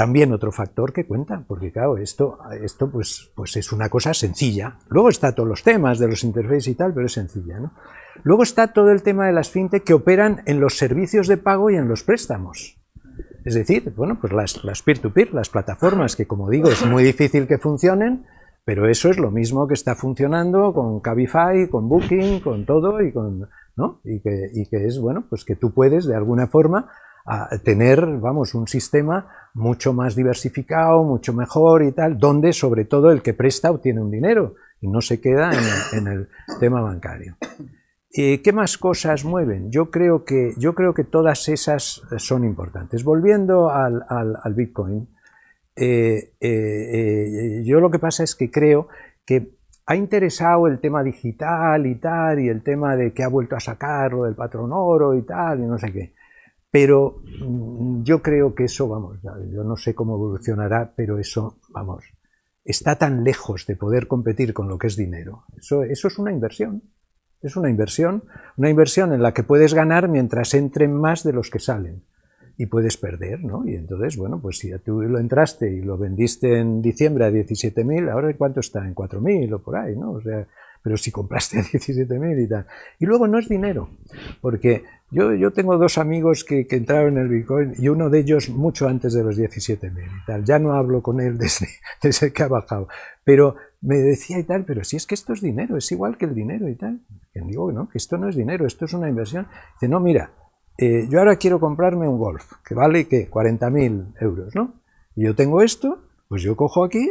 También otro factor que cuenta, porque claro, esto, esto pues, pues es una cosa sencilla. Luego está todos los temas de los interfaces y tal, pero es sencilla. Luego está todo el tema de las fintech que operan en los servicios de pago y en los préstamos. Es decir, bueno, pues las, peer-to-peer, las plataformas que como digo es muy difícil que funcionen, pero eso es lo mismo que está funcionando con Cabify, con Booking, con todo y con... ¿no? Y, que, es, bueno, pues que tú puedes de alguna forma tener, vamos, un sistema mucho más diversificado, mucho mejor y tal, donde sobre todo el que presta obtiene un dinero y no se queda en el, tema bancario. y eh, ¿Qué más cosas mueven? Yo creo, que, yo creo que todas esas eh, son importantes. Volviendo al, al, Bitcoin, eh, yo lo que pasa es que creo que ha interesado el tema digital y tal, y el tema de que ha vuelto a sacarlo del patrón oro y tal, y no sé qué. Pero mm, yo creo que eso, vamos, yo no sé cómo evolucionará, pero eso, vamos, está tan lejos de poder competir con lo que es dinero. Eso, eso es una inversión. Es una inversión, una inversión en la que puedes ganar mientras entren más de los que salen. Y puedes perder, ¿no? Y entonces, bueno, pues si tú lo entraste y lo vendiste en diciembre a 17.000, ahora ¿cuánto está? En 4.000 o por ahí, ¿no? O sea, pero si compraste 17.000 <laughs> y tal. Y luego no es dinero, porque yo, yo tengo dos amigos que, entraron en el Bitcoin y uno de ellos mucho antes de los 17.000 y tal. Ya no hablo con él <laughs> desde, desde que ha bajado, pero me decía y tal, pero si es que esto es dinero, es igual que el dinero y tal. Y digo, no, que esto no es dinero, esto es una inversión. Dice, no, mira, eh, yo ahora quiero comprarme un Golf, que vale, ¿qué? 40.000 euros, ¿no? Y yo tengo esto, pues yo cojo aquí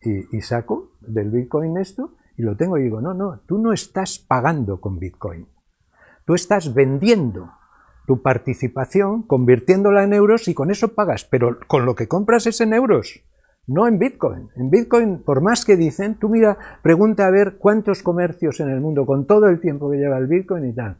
y, y saco del Bitcoin esto y lo tengo y digo, no, no, tú no estás pagando con Bitcoin. Tú estás vendiendo tu participación, convirtiéndola en euros y con eso pagas. Pero con lo que compras es en euros, no en Bitcoin. En Bitcoin, por más que dicen, tú mira, pregunta a ver cuántos comercios en el mundo con todo el tiempo que lleva el Bitcoin y tal.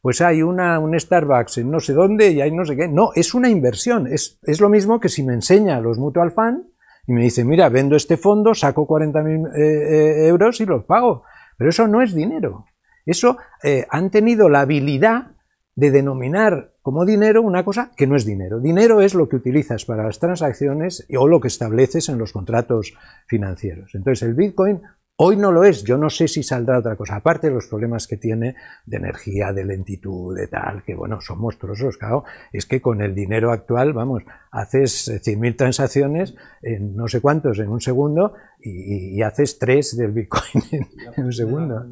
Pues hay una, un Starbucks en no sé dónde y hay no sé qué. No, es una inversión. Es, es lo mismo que si me enseña los mutual fund y me dice, mira, vendo este fondo, saco 40.000 eh, eh, euros y los pago. Pero eso no es dinero. Eso eh, han tenido la habilidad de denominar como dinero una cosa que no es dinero. Dinero es lo que utilizas para las transacciones o lo que estableces en los contratos financieros. Entonces el Bitcoin Hoy no lo es, yo no sé si saldrá otra cosa, aparte de los problemas que tiene de energía, de lentitud, de tal, que bueno, son monstruosos, claro, es que con el dinero actual, vamos, haces 100.000 transacciones en no sé cuántos en un segundo y, haces tres del Bitcoin en, <laughs> un segundo.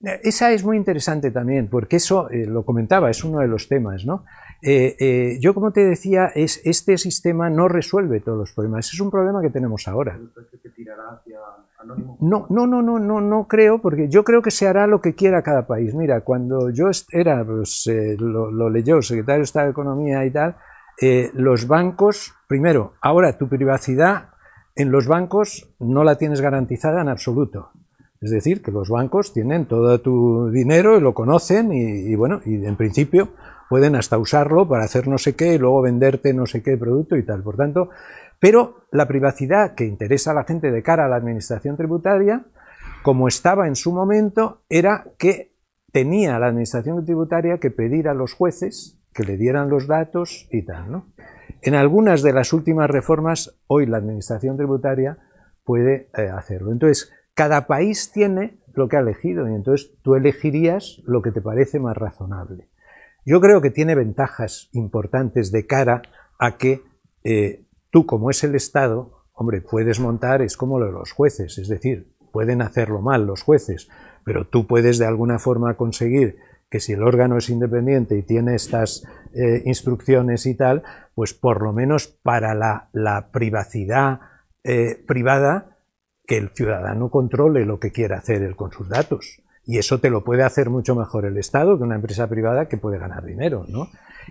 Esa es muy interesante también, porque eso, eh, lo comentaba, es uno de los temas, ¿no? Eh, eh, yo como te decía, es, este sistema no resuelve todos los problemas. es un problema que tenemos ahora. No, no, no, no, no, no creo, porque yo creo que se hará lo que quiera cada país. Mira, cuando yo era, pues, eh, lo, leyó el secretario de Estado de Economía y tal, los bancos, primero, ahora tu privacidad en los bancos no la tienes garantizada en absoluto. Es decir, que los bancos tienen todo tu dinero y lo conocen y, y bueno, y en principio pueden hasta usarlo para hacer no sé qué y luego venderte no sé qué producto y tal. Por tanto, pero la privacidad que interesa a la gente de cara a la administración tributaria, como estaba en su momento, era que tenía la administración tributaria que pedir a los jueces que le dieran los datos y tal, ¿no? En algunas de las últimas reformas, hoy la administración tributaria puede eh, hacerlo. Entonces, cada país tiene lo que ha elegido y entonces tú elegirías lo que te parece más razonable. Yo creo que tiene ventajas importantes de cara a que eh, tú, como es el Estado, hombre, puedes montar, es como lo de los jueces, es decir, pueden hacerlo mal los jueces, pero tú puedes de alguna forma conseguir que si el órgano es independiente y tiene estas eh, instrucciones y tal, pues por lo menos para la, la privacidad eh, privada, que el ciudadano controle lo que quiera hacer él con sus datos. Y eso te lo puede hacer mucho mejor el Estado que una empresa privada que puede ganar dinero, ¿no?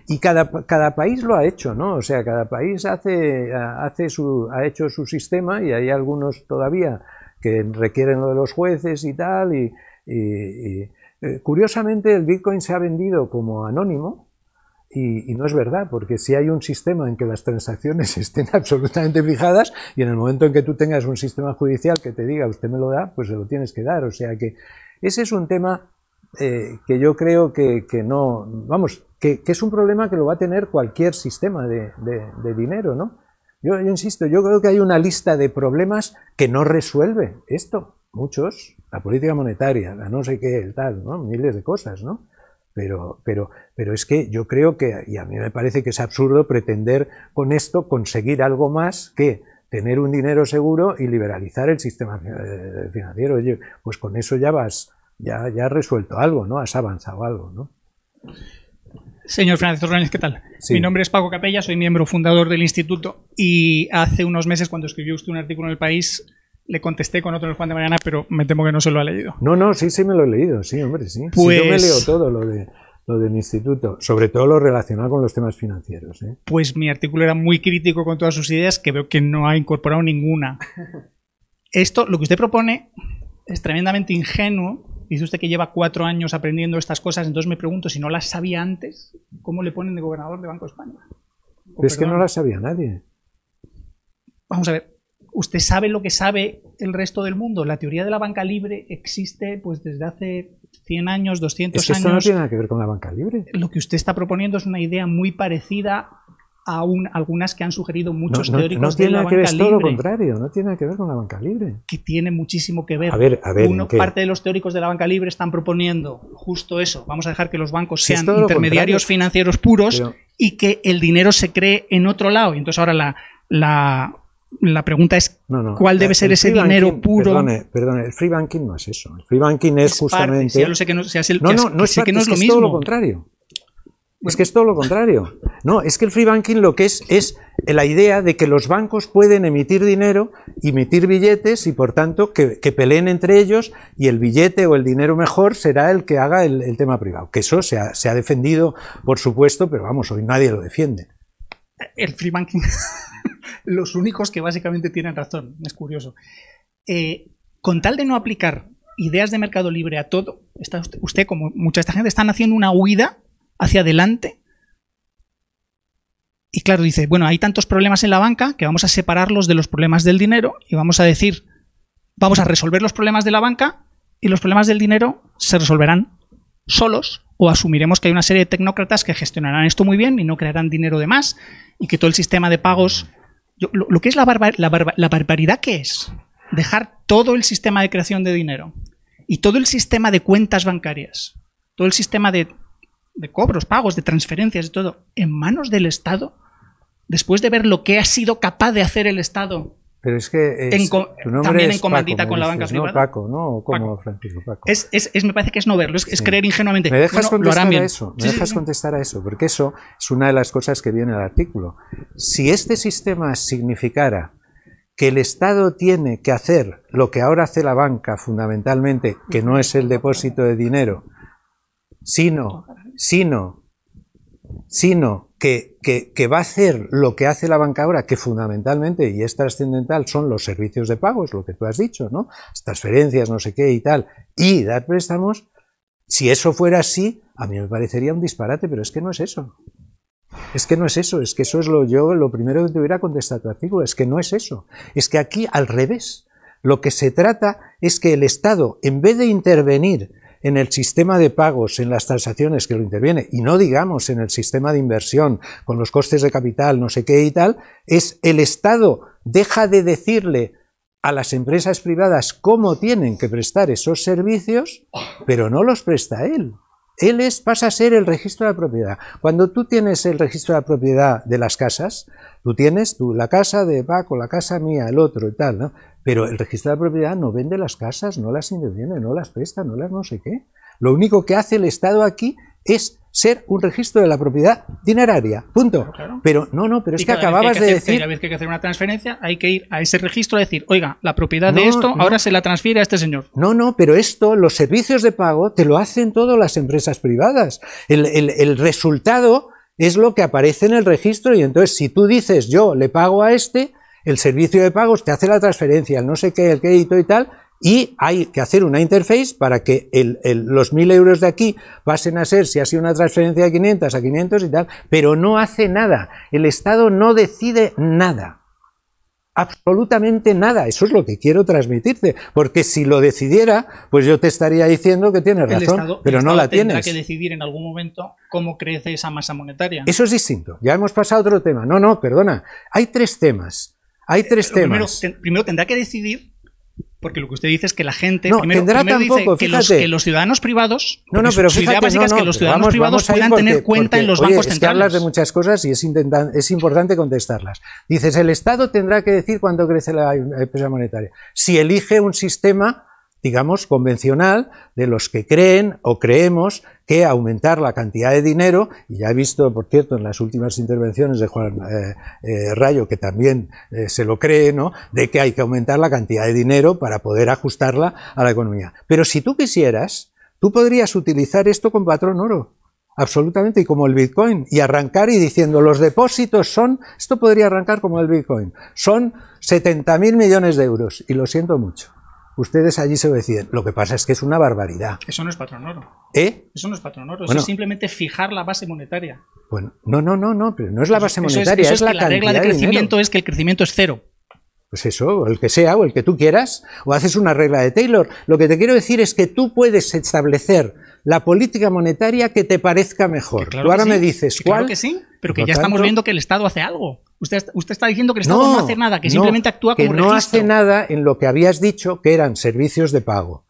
Y cada, cada país lo ha hecho, ¿no? O sea, cada país hace, hace su, ha hecho su sistema y hay algunos todavía que requieren lo de los jueces y tal. Y, eh, curiosamente el Bitcoin se ha vendido como anónimo, y, no es verdad, porque si hay un sistema en que las transacciones <laughs> estén absolutamente fijadas y en el momento en que tú tengas un sistema judicial que te diga usted me lo da, pues se lo tienes que dar. O sea que ese es un tema eh, que yo creo que, no, vamos, que, es un problema que lo va a tener cualquier sistema de, dinero, ¿no? Yo, insisto, yo creo que hay una lista de problemas que no resuelve esto. Muchos, la política monetaria, la no sé qué, el tal, ¿no? Miles de cosas, ¿no? Pero, pero, pero es que yo creo que, y a mí me parece que es absurdo pretender con esto conseguir algo más que tener un dinero seguro y liberalizar el sistema eh, financiero. pues con eso ya vas, ya, ya has resuelto algo, ¿no? Has avanzado algo, ¿no? Señor Francisco Rones, ¿qué tal? Mi nombre es Paco Capella, soy miembro fundador del instituto y hace unos meses cuando escribió usted un artículo en El País le contesté con otro en Juan de Mariana, pero me temo que no se lo ha leído. No, no, sí, sí me lo he leído, sí, hombre, sí yo me pues leo todo lo de lo del instituto, sobre todo lo relacionado con los temas financieros. ¿eh? Pues mi artículo era muy crítico con todas sus ideas, que veo que no ha incorporado ninguna. Esto, lo que usted propone, es tremendamente ingenuo. Dice usted que lleva cuatro años aprendiendo estas cosas, entonces me pregunto si no las sabía antes, ¿cómo le ponen de gobernador de Banco de España? es que no las sabía nadie. Vamos a ver, usted sabe lo que sabe el resto del mundo. La teoría de la banca libre existe pues desde hace 100 años, 200 años. no tiene nada que ver con la banca libre. Lo que usted está proponiendo es una idea muy parecida a algunas que han sugerido muchos teóricos no de la que ver, todo contrario, no tiene que ver con la banca libre. Que tiene muchísimo que ver. A ver, a ver parte de los teóricos de la banca libre están proponiendo justo eso. Vamos a dejar que los bancos sean intermediarios financieros puros y que el dinero se cree en otro lado. Y entonces ahora la la pregunta es cuál debe ser ese dinero puro. Perdón, perdone, el free banking no es eso. El free banking es, justamente. no, no, no, es, que es, todo lo contrario. Es que es todo lo contrario. No, es que el free banking lo que es es la idea de que los bancos pueden emitir dinero, emitir billetes y por tanto que, peleen entre ellos y el billete o el dinero mejor será el que haga el, el tema privado. Que eso se ha, se ha defendido, por supuesto, pero vamos, hoy nadie lo defiende. El free banking <laughs> <laughs> los únicos que básicamente tienen razón. Es curioso. Eh, con tal de no aplicar ideas de mercado libre a todo, usted, usted, como mucha esta gente, están haciendo una huida hacia adelante. Y claro, dice, bueno, hay tantos problemas en la banca que vamos a separarlos de los problemas del dinero y vamos a decir, vamos a resolver los problemas de la banca y los problemas del dinero se resolverán solos o asumiremos que hay una serie de tecnócratas que gestionarán esto muy bien y no crearán dinero de más y que todo el sistema de pagos... lo, que es la, la, barbaridad que es dejar todo el sistema de creación de dinero y todo el sistema de cuentas bancarias, todo el sistema de, de cobros, pagos, de transferencias de todo en manos del Estado, después de ver lo que ha sido capaz de hacer el Estado pero es que es, también en comandita con la banca privada. No, Paco, ¿no? Como Francisco Paco. me parece que es no verlo, es, creer ingenuamente. Me dejas contestar eso, me dejas contestar a eso, porque eso es una de las cosas que viene en el artículo. Si este sistema significara que el Estado tiene que hacer lo que ahora hace la banca fundamentalmente, que no es el depósito de dinero, sino, sino, sino que, va a hacer lo que hace la banca ahora, que fundamentalmente y es trascendental, son los servicios de pagos, lo que tú has dicho, ¿no? Las transferencias, no sé qué y tal, y dar préstamos, si eso fuera así, a mí me parecería un disparate, pero es que no es eso. Es que no es eso, es que eso es lo yo lo primero que te hubiera contestado a tu es que no es eso. Es que aquí al revés. Lo que se trata es que el Estado, en vez de intervenir en el sistema de pagos, en las transacciones que lo interviene, y no digamos en el sistema de inversión, con los costes de capital, no sé qué y tal, es el Estado deja de decirle a las empresas privadas cómo tienen que prestar esos servicios, pero no los presta él. Él pasa a ser el registro de propiedad. Cuando tú tienes el registro de propiedad de las casas, tú tienes la casa de Paco, la casa mía, el otro y tal, ¿no? Pero el registro de propiedad no vende las casas, no las interviene, no las presta, no las no sé qué. Lo único que hace el Estado aquí es ser un registro de la propiedad dineraria. Punto. Pero no, no, pero es que acababas de decir. Cada vez que hay que hacer una transferencia, hay que ir a ese registro a decir, oiga, la propiedad de esto ahora se la transfiere a este señor. No, no, pero esto, los servicios de pago, te lo hacen todas las empresas privadas. El, el resultado es lo que aparece en el registro y entonces si tú dices yo le pago a este, el servicio de pagos te hace la transferencia, el no sé qué, el crédito y tal, y hay que hacer una interface para que los mil euros de aquí pasen a ser, si ha sido una transferencia de 500 a 500 y tal, pero no hace nada. El Estado no decide nada. Absolutamente nada. Eso es lo que quiero transmitirte. Porque si lo decidiera, pues yo te estaría diciendo que tienes razón, pero no la tienes. Tendrá que decidir en algún momento cómo crece esa masa monetaria. Eso es distinto. Ya hemos pasado a otro tema. No, no, perdona. Hay tres temas hay eh, tres temas. Primero, tendrá que decidir, porque lo que usted dice es que la gente. No, primero, tendrá tampoco, dice que los, que los, ciudadanos privados. No, no, pero su idea básica es que los ciudadanos privados puedan tener cuenta en los bancos es que hablas de muchas cosas y es, es importante contestarlas. Dices, el Estado tendrá que decir cuándo crece la empresa monetaria. Si elige un sistema digamos, convencional de los que creen o creemos que aumentar la cantidad de dinero, y ya he visto, por cierto, en las últimas intervenciones de Juan eh, eh, Rayo, que también eh, se lo cree, ¿no?, de que hay que aumentar la cantidad de dinero para poder ajustarla a la economía. Pero si tú quisieras, tú podrías utilizar esto con patrón oro. Absolutamente, y como el Bitcoin, y arrancar y diciendo los depósitos son, esto podría arrancar como el Bitcoin, son 70.000 millones de euros, y lo siento mucho. Ustedes allí se lo deciden. Lo que pasa es que es una barbaridad. Eso no es patrón ¿Eh? Eso no es patrón es simplemente fijar la base monetaria. Bueno, no, no, no, no, pero no es la base monetaria, es, la, regla de crecimiento es que el crecimiento es cero. Pues eso, el que sea o el que tú quieras, o haces una regla de Taylor. Lo que te quiero decir es que tú puedes establecer la política monetaria que te parezca mejor. Claro ahora me dices cuál. que sí, pero que ya estamos viendo que el Estado hace algo. Usted, usted está diciendo que el Estado no, hace nada, que simplemente actúa como que no hace nada en lo que habías dicho que eran servicios de pago.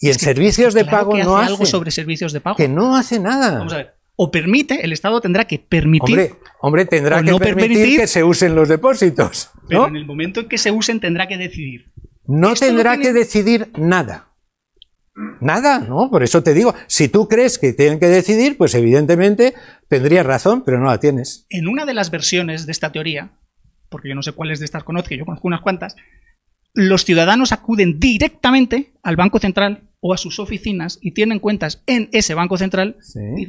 Y en servicios de pago no hace algo sobre servicios de pago. Que no hace nada. Vamos a ver o permite, el Estado tendrá que permitir. Hombre, tendrá que permitir, que se usen los depósitos. Pero en el momento en que se usen tendrá que decidir. No tendrá que decidir nada. Nada, ¿no? Por eso te digo, si tú crees que tienen que decidir, pues evidentemente tendrías razón, pero no la tienes. En una de las versiones de esta teoría, porque yo no sé cuáles de estas conozco, yo conozco unas cuantas, los ciudadanos acuden directamente al Banco Central o a sus oficinas y tienen cuentas en ese Banco Central y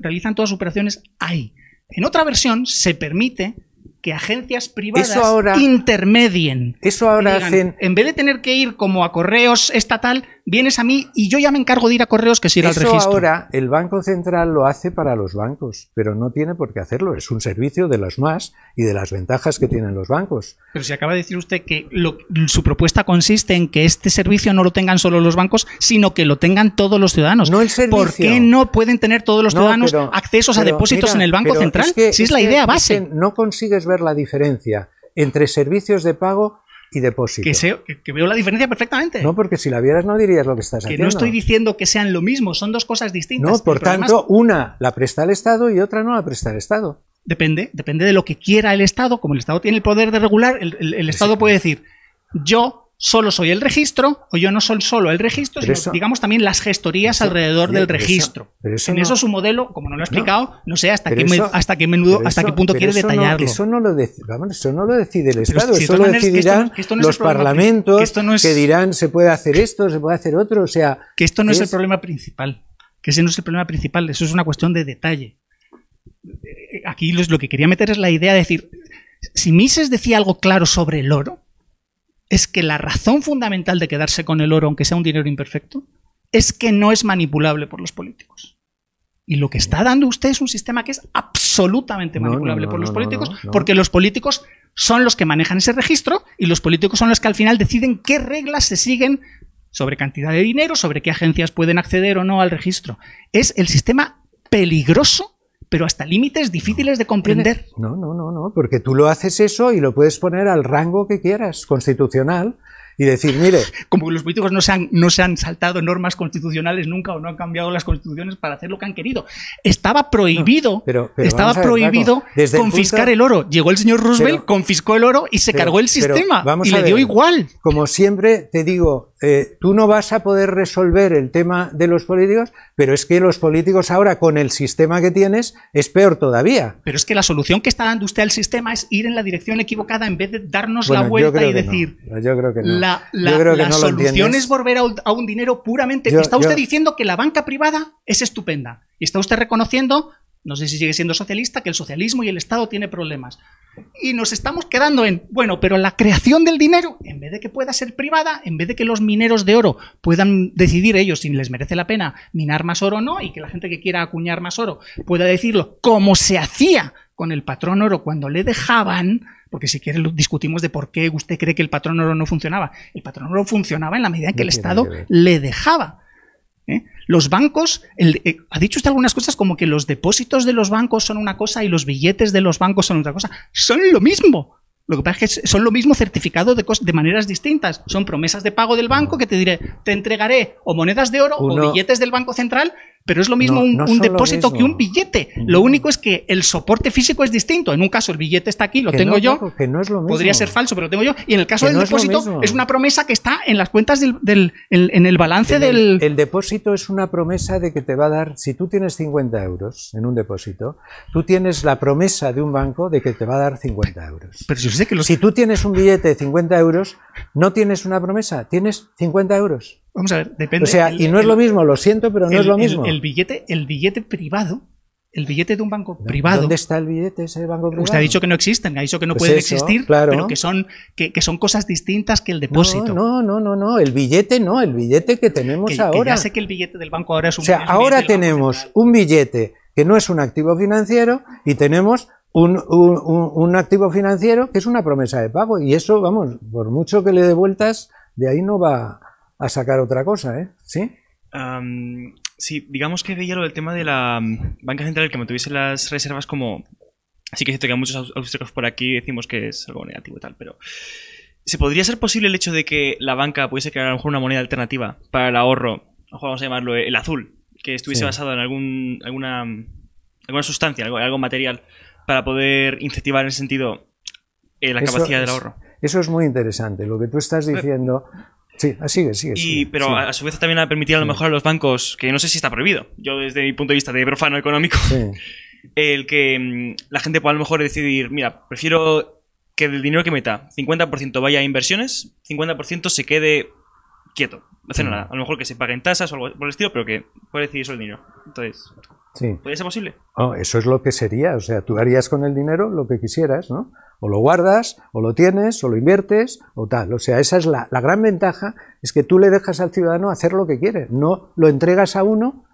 realizan, todas sus operaciones ahí. En otra versión se permite que agencias privadas intermedien. Eso ahora En vez de tener que ir como a correos estatal, vienes a mí y yo ya me encargo de ir a correos que si ir al registro. Ahora el Banco Central lo hace para los bancos, pero no tiene por qué hacerlo. Es un servicio de las más y de las ventajas que tienen los bancos. Pero si acaba de decir usted que su propuesta consiste en que este servicio no lo tengan solo los bancos, sino que lo tengan todos los ciudadanos. ¿Por qué no pueden tener todos los ciudadanos accesos a depósitos en el Banco Central? si es, la idea base. no consigues ver la diferencia entre servicios de pago y depósito. Que, veo la diferencia perfectamente. No, porque si la vieras no dirías lo que estás haciendo. Que no estoy diciendo que sean lo mismo, son dos cosas distintas. No, por tanto, una la presta el Estado y otra no la presta el Estado. Depende, depende de lo que quiera el Estado. Como el Estado tiene el poder de regular, el, Estado puede decir, yo solo soy el registro, o yo no soy solo el registro, sino digamos también las gestorías alrededor del registro. en eso su modelo, como no lo he explicado, no, sé hasta qué, hasta qué menudo, hasta qué punto quiere detallarlo. eso, no lo decide el Estado, eso lo decidirán los parlamentos que, dirán se puede hacer esto, se puede hacer otro, o sea... Que esto no es, el problema principal, que ese no es el problema principal, eso es una cuestión de detalle. Eh, aquí lo, lo que quería meter es la idea de decir, si Mises decía algo claro sobre el oro, es que la razón fundamental de quedarse con el oro, aunque sea un dinero imperfecto, es que no es manipulable por los políticos. Y lo que está dando usted es un sistema que es absolutamente manipulable por los políticos, porque los políticos son los que manejan ese registro y los políticos son los que al final deciden qué reglas se siguen sobre cantidad de dinero, sobre qué agencias pueden acceder o no al registro. Es el sistema peligroso pero hasta límites difíciles de comprender. No, no, no, no, porque tú lo haces eso y lo puedes poner al rango que quieras, constitucional, y decir, mire... <laughs> Como que los políticos no se, han, no se han saltado normas constitucionales nunca o no han cambiado las constituciones para hacer lo que han querido. Estaba prohibido, estaba prohibido confiscar el, oro. Llegó el señor Roosevelt, confiscó el oro y se cargó el sistema y le dio igual. Como siempre te digo, eh, tú no vas a poder resolver el tema de los políticos, pero es que los políticos ahora con el sistema que tienes es peor todavía. Pero es que la solución que está dando usted al sistema es ir en la dirección equivocada en vez de darnos la vuelta y decir... Yo creo que la, solución es volver a un, dinero puramente. está usted diciendo que la banca privada es estupenda. Y está usted reconociendo, no sé si sigue siendo socialista, que el socialismo y el Estado tiene problemas. Y nos estamos quedando en, bueno, pero la creación del dinero, en vez de que pueda ser privada, en vez de que los mineros de oro puedan decidir ellos si les merece la pena minar más oro o no, y que la gente que quiera acuñar más oro pueda decirlo como se hacía con el patrón oro cuando le dejaban, porque si quiere discutimos de por qué usted cree que el patrón oro no funcionaba. El patrón oro funcionaba en la medida en que el Estado le dejaba. ¿eh? Los bancos, eh, ha dicho usted algunas cosas como que los depósitos de los bancos son una cosa y los billetes de los bancos son otra cosa. Son lo mismo. Lo que pasa es que son lo mismo certificado de, de maneras distintas. Son promesas de pago del banco que te diré, te entregaré o monedas de oro o billetes del Banco Central pero es lo mismo un, depósito que un billete. Lo mm. único es que el soporte físico es distinto. En un caso el billete está aquí, lo tengo yo, podría ser falso, pero lo tengo yo. Y en el caso del depósito es, una promesa que está en las cuentas del, en, el balance del... El depósito es una promesa de que te va a dar, si tú tienes 50 euros en un depósito, tú tienes la promesa de un banco de que te va a dar 50 euros. Pero sé que si tú tienes un billete de 50 euros, no tienes una promesa, tienes 50 euros. Vamos a ver, depende. O sea, y no es lo mismo, lo siento, pero no es lo mismo. El, billete, el billete privado, el billete de un banco privado. ¿Dónde está el billete ese banco privado? Usted ha dicho que no existen, ha dicho que no pues pueden existir, pero que son, cosas distintas que el depósito. No, no, no, no, el billete no, el billete que tenemos ahora. Que ya sé que el billete del banco ahora es un O sea, ahora tenemos un billete que no es un activo financiero y tenemos un, un, activo financiero que es una promesa de pago. Y eso, vamos, por mucho que le dé vueltas, de ahí no va, a sacar otra cosa, ¿eh? ¿Sí? sí, digamos que veía lo del tema de la mm, banca central que mantuviese las reservas como... Así que que hay muchos austríacos por aquí decimos que es algo negativo y tal, pero... ¿Se podría ser posible el hecho de que la banca pudiese crear a lo mejor una moneda alternativa para el ahorro, vamos a llamarlo el azul, que estuviese basado en algún, alguna, alguna sustancia, algo, material, para poder incentivar en ese sentido eh, la capacidad del ahorro? Eso es muy interesante. Lo que tú estás eh. diciendo, Sí, ah, sigue, es, Y, pero a su vez también ha permitido a lo mejor a los bancos, que no sé si está prohibido, yo desde mi punto de vista de profano económico, <laughs> el que mm, la gente pueda a lo mejor decidir, mira, prefiero que del dinero que meta, 50% vaya a inversiones, 50% se quede quieto, no hace mm. nada. A lo mejor que se paguen tasas o algo por el estilo, pero que puede decidir eso el dinero. Entonces, Sí. ser posible? Ah, eso es lo que sería. O sea, tú harías con el dinero lo que quisieras, ¿no? O lo guardas, o lo tienes, o lo inviertes, o tal. O sea, esa es la, gran ventaja, es que tú le dejas al ciudadano hacer lo que quiere. No lo entregas a uno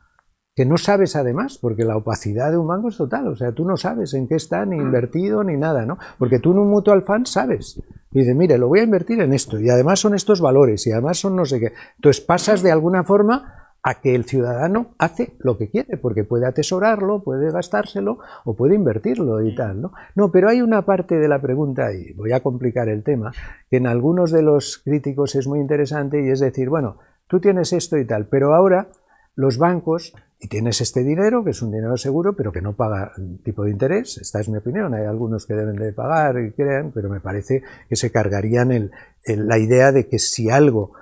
que no sabes además, porque la opacidad de un banco es total, o sea, tú no sabes en qué está ni mm. invertido ni nada, ¿no? Porque tú en un mutual fund sabes. Y dices, mire, lo voy a invertir en esto, y además son estos valores, y además son no sé qué. Entonces pasas de alguna forma a que el ciudadano hace lo que quiere, porque puede atesorarlo, puede gastárselo o puede invertirlo y mm. tal, ¿no? No, pero hay una parte de la pregunta, y voy a complicar el tema, que en algunos de los críticos es muy interesante y es decir, bueno, tú tienes esto y tal, pero ahora los bancos, y tienes este dinero, que es un dinero seguro, pero que no paga tipo de interés, esta es mi opinión, hay algunos que deben de pagar y crean, pero me parece que se cargarían el, la idea de que si algo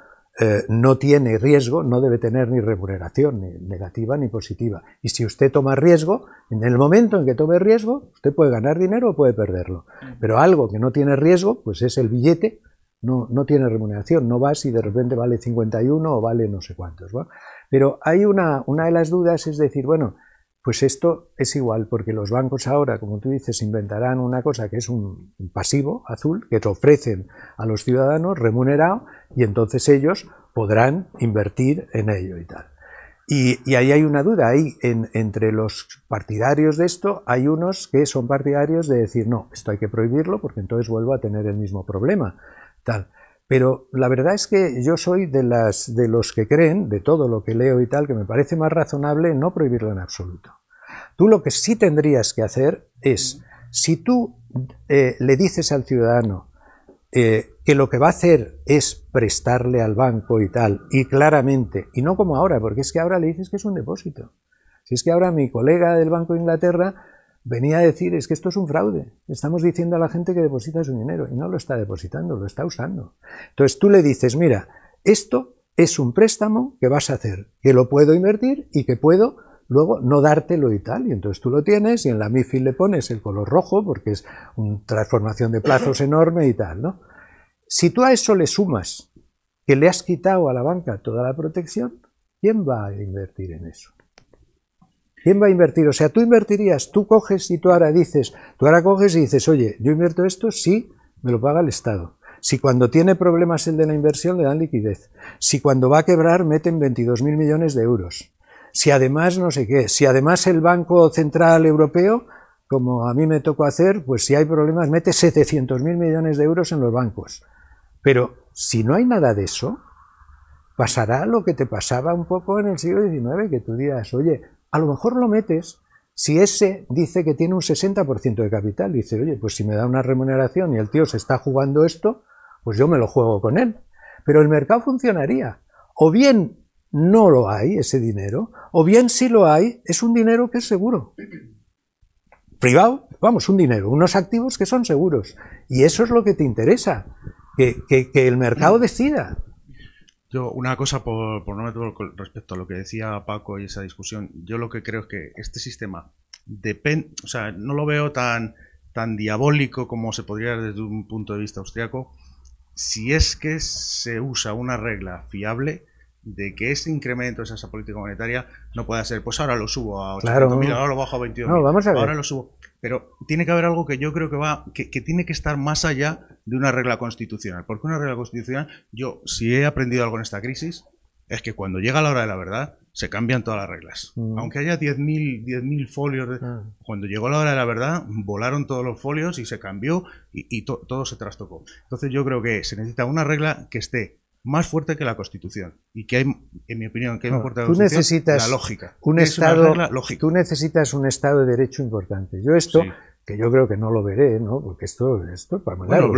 eh, no tiene riesgo, no debe tener ni remuneración, ni negativa ni positiva. Y si usted toma riesgo, en el momento en que tome riesgo, usted puede ganar dinero o puede perderlo. Pero algo que no tiene riesgo, pues es el billete, no, tiene remuneración, no va si de repente vale 51 o vale no sé cuántos. Pero hay una de las dudas, es decir, bueno, pues esto es igual, porque los bancos ahora, como tú dices, inventarán una cosa que es un pasivo azul que te ofrecen a los ciudadanos remunerado y entonces ellos podrán invertir en ello y tal. Y, ahí hay una duda, ahí entre los partidarios de esto hay unos que son partidarios de decir, no, esto hay que prohibirlo porque entonces vuelvo a tener el mismo problema. Tal. Pero la verdad es que yo soy de, los que creen, de todo lo que leo y tal, que me parece más razonable no prohibirlo en absoluto. Tú lo que sí tendrías que hacer es, si tú eh, le dices al ciudadano eh, que lo que va a hacer es prestarle al banco y tal, y claramente, y no como ahora, porque es que ahora le dices que es un depósito. Si es que ahora mi colega del Banco de Inglaterra venía a decir es que esto es un fraude. Estamos diciendo a la gente que deposita su dinero y no lo está depositando, lo está usando. Entonces tú le dices, mira, esto es un préstamo que vas a hacer, que lo puedo invertir y que puedo luego no dártelo y tal. Y entonces tú lo tienes y en la MIFI le pones el color rojo porque es una transformación de plazos <laughs> enorme y tal, ¿no? Si tú a eso le sumas que le has quitado a la banca toda la protección, ¿quién va a invertir en eso? ¿Quién va a invertir? O sea, tú invertirías, tú coges y tú ahora dices, tú ahora coges y dices, oye, yo invierto esto sí, me lo paga el Estado. Si cuando tiene problemas el de la inversión le dan liquidez. Si cuando va a quebrar meten 22.000 millones de euros. Si además no sé qué. Si además el Banco Central Europeo, como a mí me tocó hacer, pues si hay problemas mete 700.000 millones de euros en los bancos. Pero si no hay nada de eso, pasará lo que te pasaba un poco en el siglo XIX, que tú digas, oye, a lo mejor lo metes si ese dice que tiene un 60% de capital, dice, oye, pues si me da una remuneración y el tío se está jugando esto, pues yo me lo juego con él. Pero el mercado funcionaría. O bien no lo hay, ese dinero, o bien si lo hay, es un dinero que es seguro. Privado, vamos, un dinero, unos activos que son seguros. Y eso es lo que te interesa, que el mercado decida. Yo, una cosa por, no meter respecto a lo que decía Paco y esa discusión, yo lo que creo es que este sistema depende, o sea, no lo veo tan, tan diabólico como se podría desde un punto de vista austriaco, si es que se usa una regla fiable de que ese incremento, esa, esa política monetaria, no pueda ser, pues ahora lo subo a 80.000, ahora lo bajo a 22.000, no, ahora lo subo. Pero tiene que haber algo que yo creo que va, que, tiene que estar más allá de una regla constitucional. Porque una regla constitucional, yo, si he aprendido algo en esta crisis, es que cuando llega la hora de la verdad, se cambian todas las reglas. Mm. Aunque haya 10.000 mil folios, de, ah. cuando llegó la hora de la verdad, volaron todos los folios y se cambió y, todo se trastocó. Entonces yo creo que se necesita una regla que esté más fuerte que la Constitución y que hay, en mi opinión, que hay más fuerte la la lógica. Un estado, Tú necesitas un Estado de derecho importante. Yo esto... que yo creo que no lo veré, ¿no? Porque esto, esto es para mandarlo,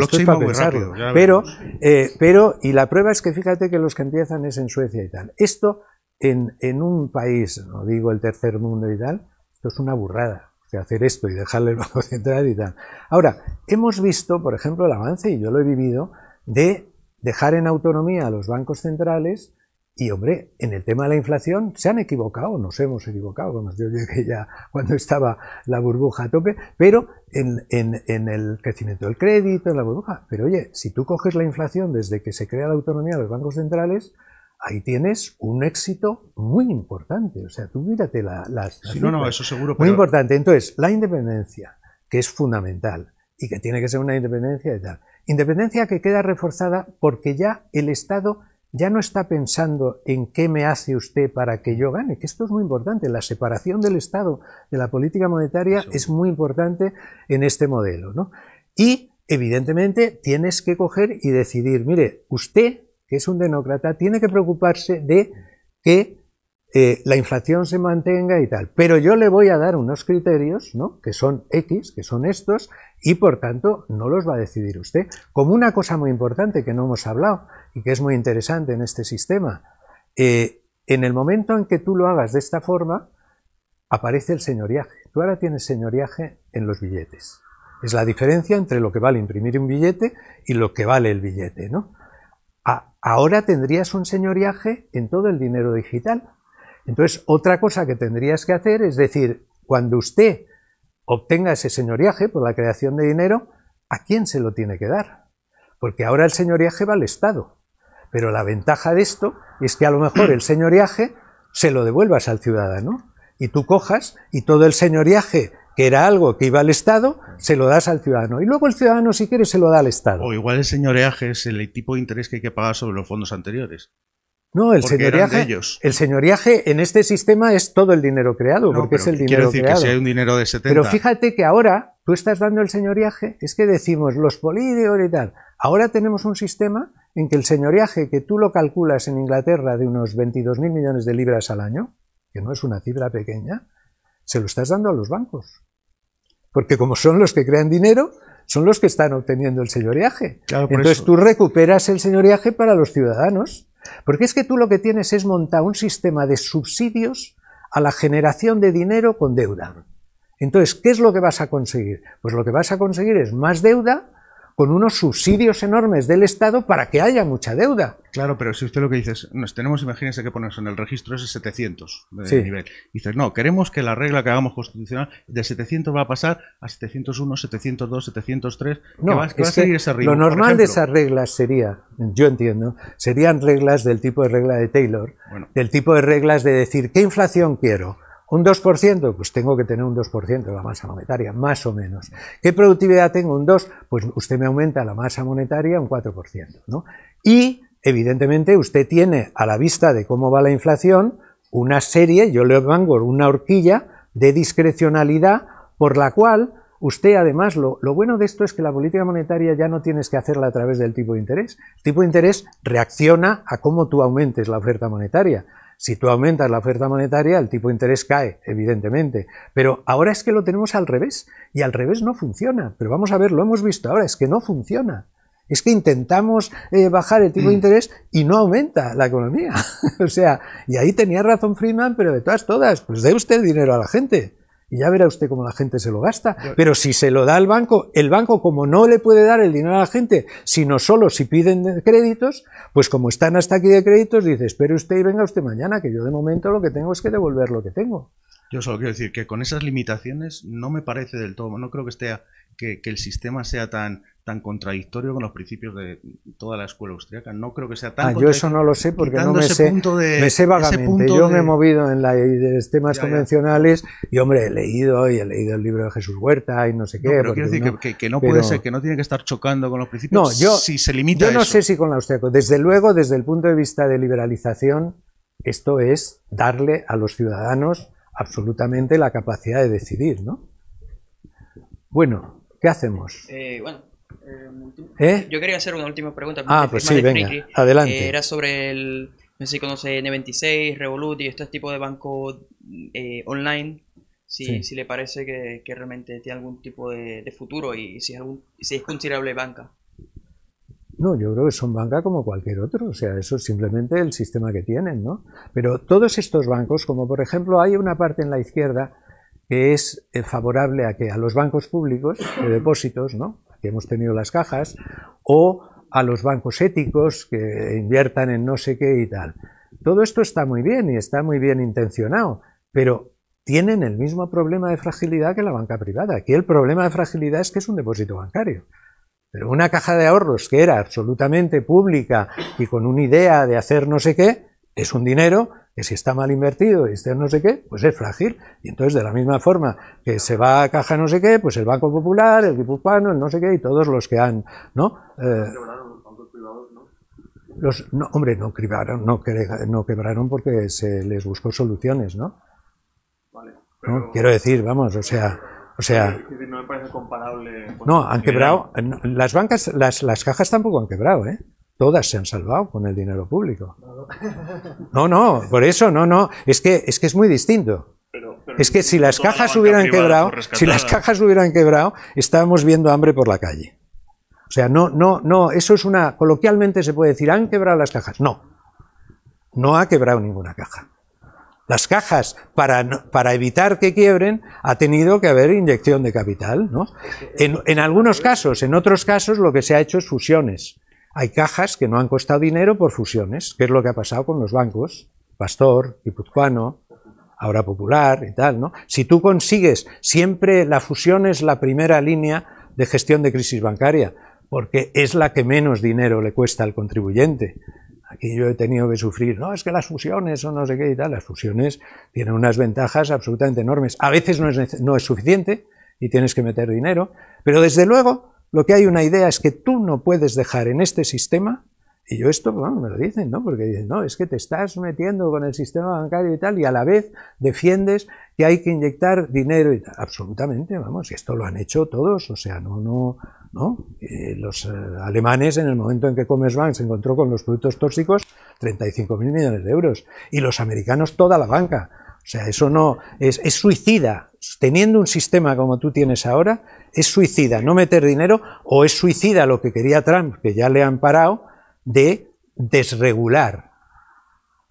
pero, eh, pero, y la prueba es que fíjate que los que empiezan es en Suecia y tal. Esto en, en un país, no digo el tercer mundo y tal, esto es una burrada. hacer esto y dejarle el Banco Central y tal. Ahora, hemos visto, por ejemplo, el avance, y yo lo he vivido, de dejar en autonomía a los bancos centrales y, hombre, en el tema de la inflación se han equivocado, nos hemos equivocado, como yo llegué ya cuando estaba la burbuja a tope, pero en, el crecimiento del crédito, en la burbuja, pero oye, si tú coges la inflación desde que se crea la autonomía de los bancos centrales, ahí tienes un éxito muy importante, o sea, tú mírate la, las... Sí, no, no, eso seguro. Pero... Muy importante, entonces, la independencia, que es fundamental y que tiene que ser una independencia y tal. Independencia que queda reforzada porque ya el Estado ya no está pensando en qué me hace usted para que yo gane, que esto es muy importante. La separación del Estado de la política monetaria es muy importante en este modelo. ¿no? Y, evidentemente, tienes que coger y decidir, mire, usted, que es un demócrata, tiene que preocuparse de que eh, la inflación se mantenga y tal. Pero yo le voy a dar unos criterios, ¿no? Que son X, que son estos, y por tanto no los va a decidir usted. Como una cosa muy importante que no hemos hablado y que es muy interesante en este sistema, eh, en el momento en que tú lo hagas de esta forma, aparece el señoriaje. Tú ahora tienes señoriaje en los billetes. Es la diferencia entre lo que vale imprimir un billete y lo que vale el billete, ¿no? ahora tendrías un señoriaje en todo el dinero digital, entonces, otra cosa que tendrías que hacer es decir, cuando usted obtenga ese señoriaje por la creación de dinero, ¿a quién se lo tiene que dar? Porque ahora el señoriaje va al Estado. Pero la ventaja de esto es que a lo mejor el señoriaje se lo devuelvas al ciudadano y tú cojas y todo el señoriaje que era algo que iba al Estado, se lo das al ciudadano. Y luego el ciudadano, si quiere, se lo da al Estado. O igual el señoriaje es el tipo de interés que hay que pagar sobre los fondos anteriores. No, el señoriaje, el en este sistema es todo el dinero creado, porque es el dinero decir Que si un dinero de 70. Pero fíjate que ahora tú estás dando el señoriaje, es que decimos los polídeos y tal. Ahora tenemos un sistema en que el señoriaje que tú lo calculas en Inglaterra de unos 22.000 millones de libras al año, que no es una cifra pequeña, se lo estás dando a los bancos. Porque como son los que crean dinero, son los que están obteniendo el señoriaje. Entonces tú recuperas el señoriaje para los ciudadanos. Porque es que tú lo que tienes es montar un sistema de subsidios a la generación de dinero con deuda. Entonces, ¿qué es lo que vas a conseguir? Pues lo que vas a conseguir es más deuda con unos subsidios enormes del Estado para que haya mucha deuda. Claro, pero si usted lo que dice es, nos tenemos, imagínense que ponemos en el registro ese 700 de nivel. Dices, no, queremos que la regla que hagamos constitucional de 700 va a pasar a 701, 702, 703, no, que va, que a seguir ese ritmo. Lo normal de esas reglas sería, yo entiendo, serían reglas del tipo de regla de Taylor, del tipo de reglas de decir, ¿qué inflación quiero? ¿Un 2%? Pues tengo que tener un 2% de la masa monetaria, más o menos. ¿Qué productividad tengo? ¿Un 2%? Pues usted me aumenta la masa monetaria un 4%. Y, evidentemente, usted tiene a la vista de cómo va la inflación una serie, yo le pongo una horquilla de discrecionalidad por la cual usted además, lo, lo, bueno de esto es que la política monetaria ya no tienes que hacerla a través del tipo de interés. El tipo de interés reacciona a cómo tú aumentes la oferta monetaria. Si tú aumentas la oferta monetaria, el tipo de interés cae, evidentemente. Pero ahora es que lo tenemos al revés y al revés no funciona. Pero vamos a ver, lo hemos visto ahora, es que no funciona. Es que intentamos eh, bajar el tipo de mm. interés y no aumenta la economía. <laughs> o sea, y ahí tenía razón Friedman, pero de todas, todas, pues dé usted el dinero a la gente y ya verá usted cómo la gente se lo gasta. Pero si se lo da al banco, el banco como no le puede dar el dinero a la gente, sino solo si piden créditos, pues como están hasta aquí de créditos, dice, espere usted y venga usted mañana, que yo de momento lo que tengo es que devolver lo que tengo. Yo solo quiero decir que con esas limitaciones no me parece del todo, no creo que, esté, que el sistema sea tan tan contradictorio con los principios de toda la escuela austriaca. No creo que sea tan. Ah, yo eso no lo sé porque no me sé, me sé vagamente. Yo me he movido en, la, los temas convencionales y, hombre, he leído y he leído el libro de Jesús Huerta y no sé qué. pero quiero decir que, no puede ser, que no tiene que estar chocando con los principios no, yo, si se limita Yo no sé si con la austriaco. Desde luego, desde el punto de vista de liberalización, esto es darle a los ciudadanos absolutamente la capacidad de decidir, ¿no? Bueno, ¿qué hacemos? Eh, bueno eh, ¿Eh? Yo quería hacer una última pregunta. Ah, pues sí, venga, eh, adelante. era sobre el, no sé si conoce N26, Revolut y este tipo de banco online. Si, le parece que, realmente tiene algún tipo de, futuro y si es, si es considerable banca. No, yo creo que son banca como cualquier otro, o sea, eso es simplemente el sistema que tienen, ¿no? Pero todos estos bancos, como por ejemplo hay una parte en la izquierda que es favorable a que a los bancos públicos de depósitos, ¿no? que hemos tenido las cajas, o a los bancos éticos que inviertan en no sé qué y tal. Todo esto está muy bien y está muy bien intencionado, pero tienen el mismo problema de fragilidad que la banca privada. Aquí el problema de fragilidad es que es un depósito bancario. Pero una caja de ahorros que era absolutamente pública y con una idea de hacer no sé qué, es un dinero que si está mal invertido y está no sé qué, pues es frágil. Y entonces, de la misma forma que se va a caja no sé qué, pues el Banco Popular, el Guipuzcoano, el no sé qué, y todos los que han, ¿no? Eh, los, no, hombre, no quebraron, no, no quebraron porque se les buscó soluciones, ¿no? Vale, Quiero decir, vamos, o sea, o sea, no me parece comparable. Pues, no, han quebrado. Las bancas, las, cajas tampoco han quebrado, ¿eh? todas se han salvado con el dinero público. No, no, por eso, no, no. Es que es, que es muy distinto. es que si las cajas hubieran quebrado, si las cajas hubieran quebrado, estábamos viendo hambre por la calle. O sea, no, no, no, eso es una, coloquialmente se puede decir, han quebrado las cajas. No, no ha quebrado ninguna caja. Las cajas, para, para evitar que quiebren, ha tenido que haber inyección de capital. ¿no? En, en algunos casos, en otros casos, lo que se ha hecho es fusiones hay cajas que no han costado dinero por fusiones, que es lo que ha pasado con los bancos, Pastor, Guipuzcoano, ahora Popular y tal, ¿no? Si tú consigues, siempre la fusión es la primera línea de gestión de crisis bancaria, porque es la que menos dinero le cuesta al contribuyente. Aquí yo he tenido que sufrir, no, es que las fusiones o no sé qué y tal, las fusiones tienen unas ventajas absolutamente enormes. A veces no es suficiente y tienes que meter dinero, pero desde luego lo que hay una idea es que tú no puedes dejar en este sistema, y yo esto bueno, me lo dicen, ¿no? Porque dicen, no, es que te estás metiendo con el sistema bancario y tal, y a la vez defiendes que hay que inyectar dinero y tal. Absolutamente, vamos, y esto lo han hecho todos, o sea, no, no, ¿no? Eh, los eh, alemanes, en el momento en que Commerzbank se encontró con los productos tóxicos, 35.000 millones de euros. Y los americanos, toda la banca. O sea, eso no es, es suicida teniendo un sistema como tú tienes ahora, es suicida no meter dinero o es suicida lo que quería Trump, que ya le han parado, de desregular.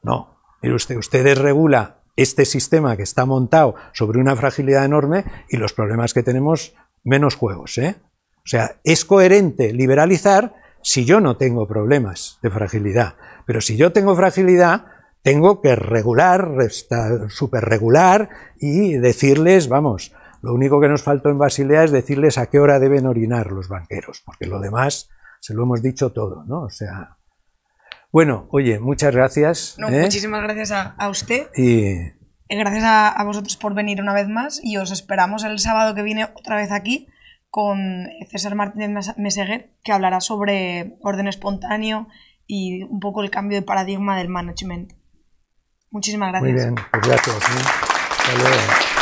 No, usted, desregula este sistema que está montado sobre una fragilidad enorme y los problemas que tenemos, menos juegos. ¿eh? O sea, es coherente liberalizar si yo no tengo problemas de fragilidad. Pero si yo tengo fragilidad, tengo que regular, regular, y decirles, vamos, lo único que nos faltó en Basilea es decirles a qué hora deben orinar los banqueros, porque lo demás se lo hemos dicho todo, ¿no? O sea, bueno, oye, muchas gracias. ¿eh? Muchísimas gracias a, usted. Y... Gracias a, a, vosotros por venir una vez más y os esperamos el sábado que viene otra vez aquí con César Martínez Meseguer, que hablará sobre orden espontáneo y un poco el cambio de paradigma del management. Muchísimas gracias. Muy bien, pues gracias. ¿eh?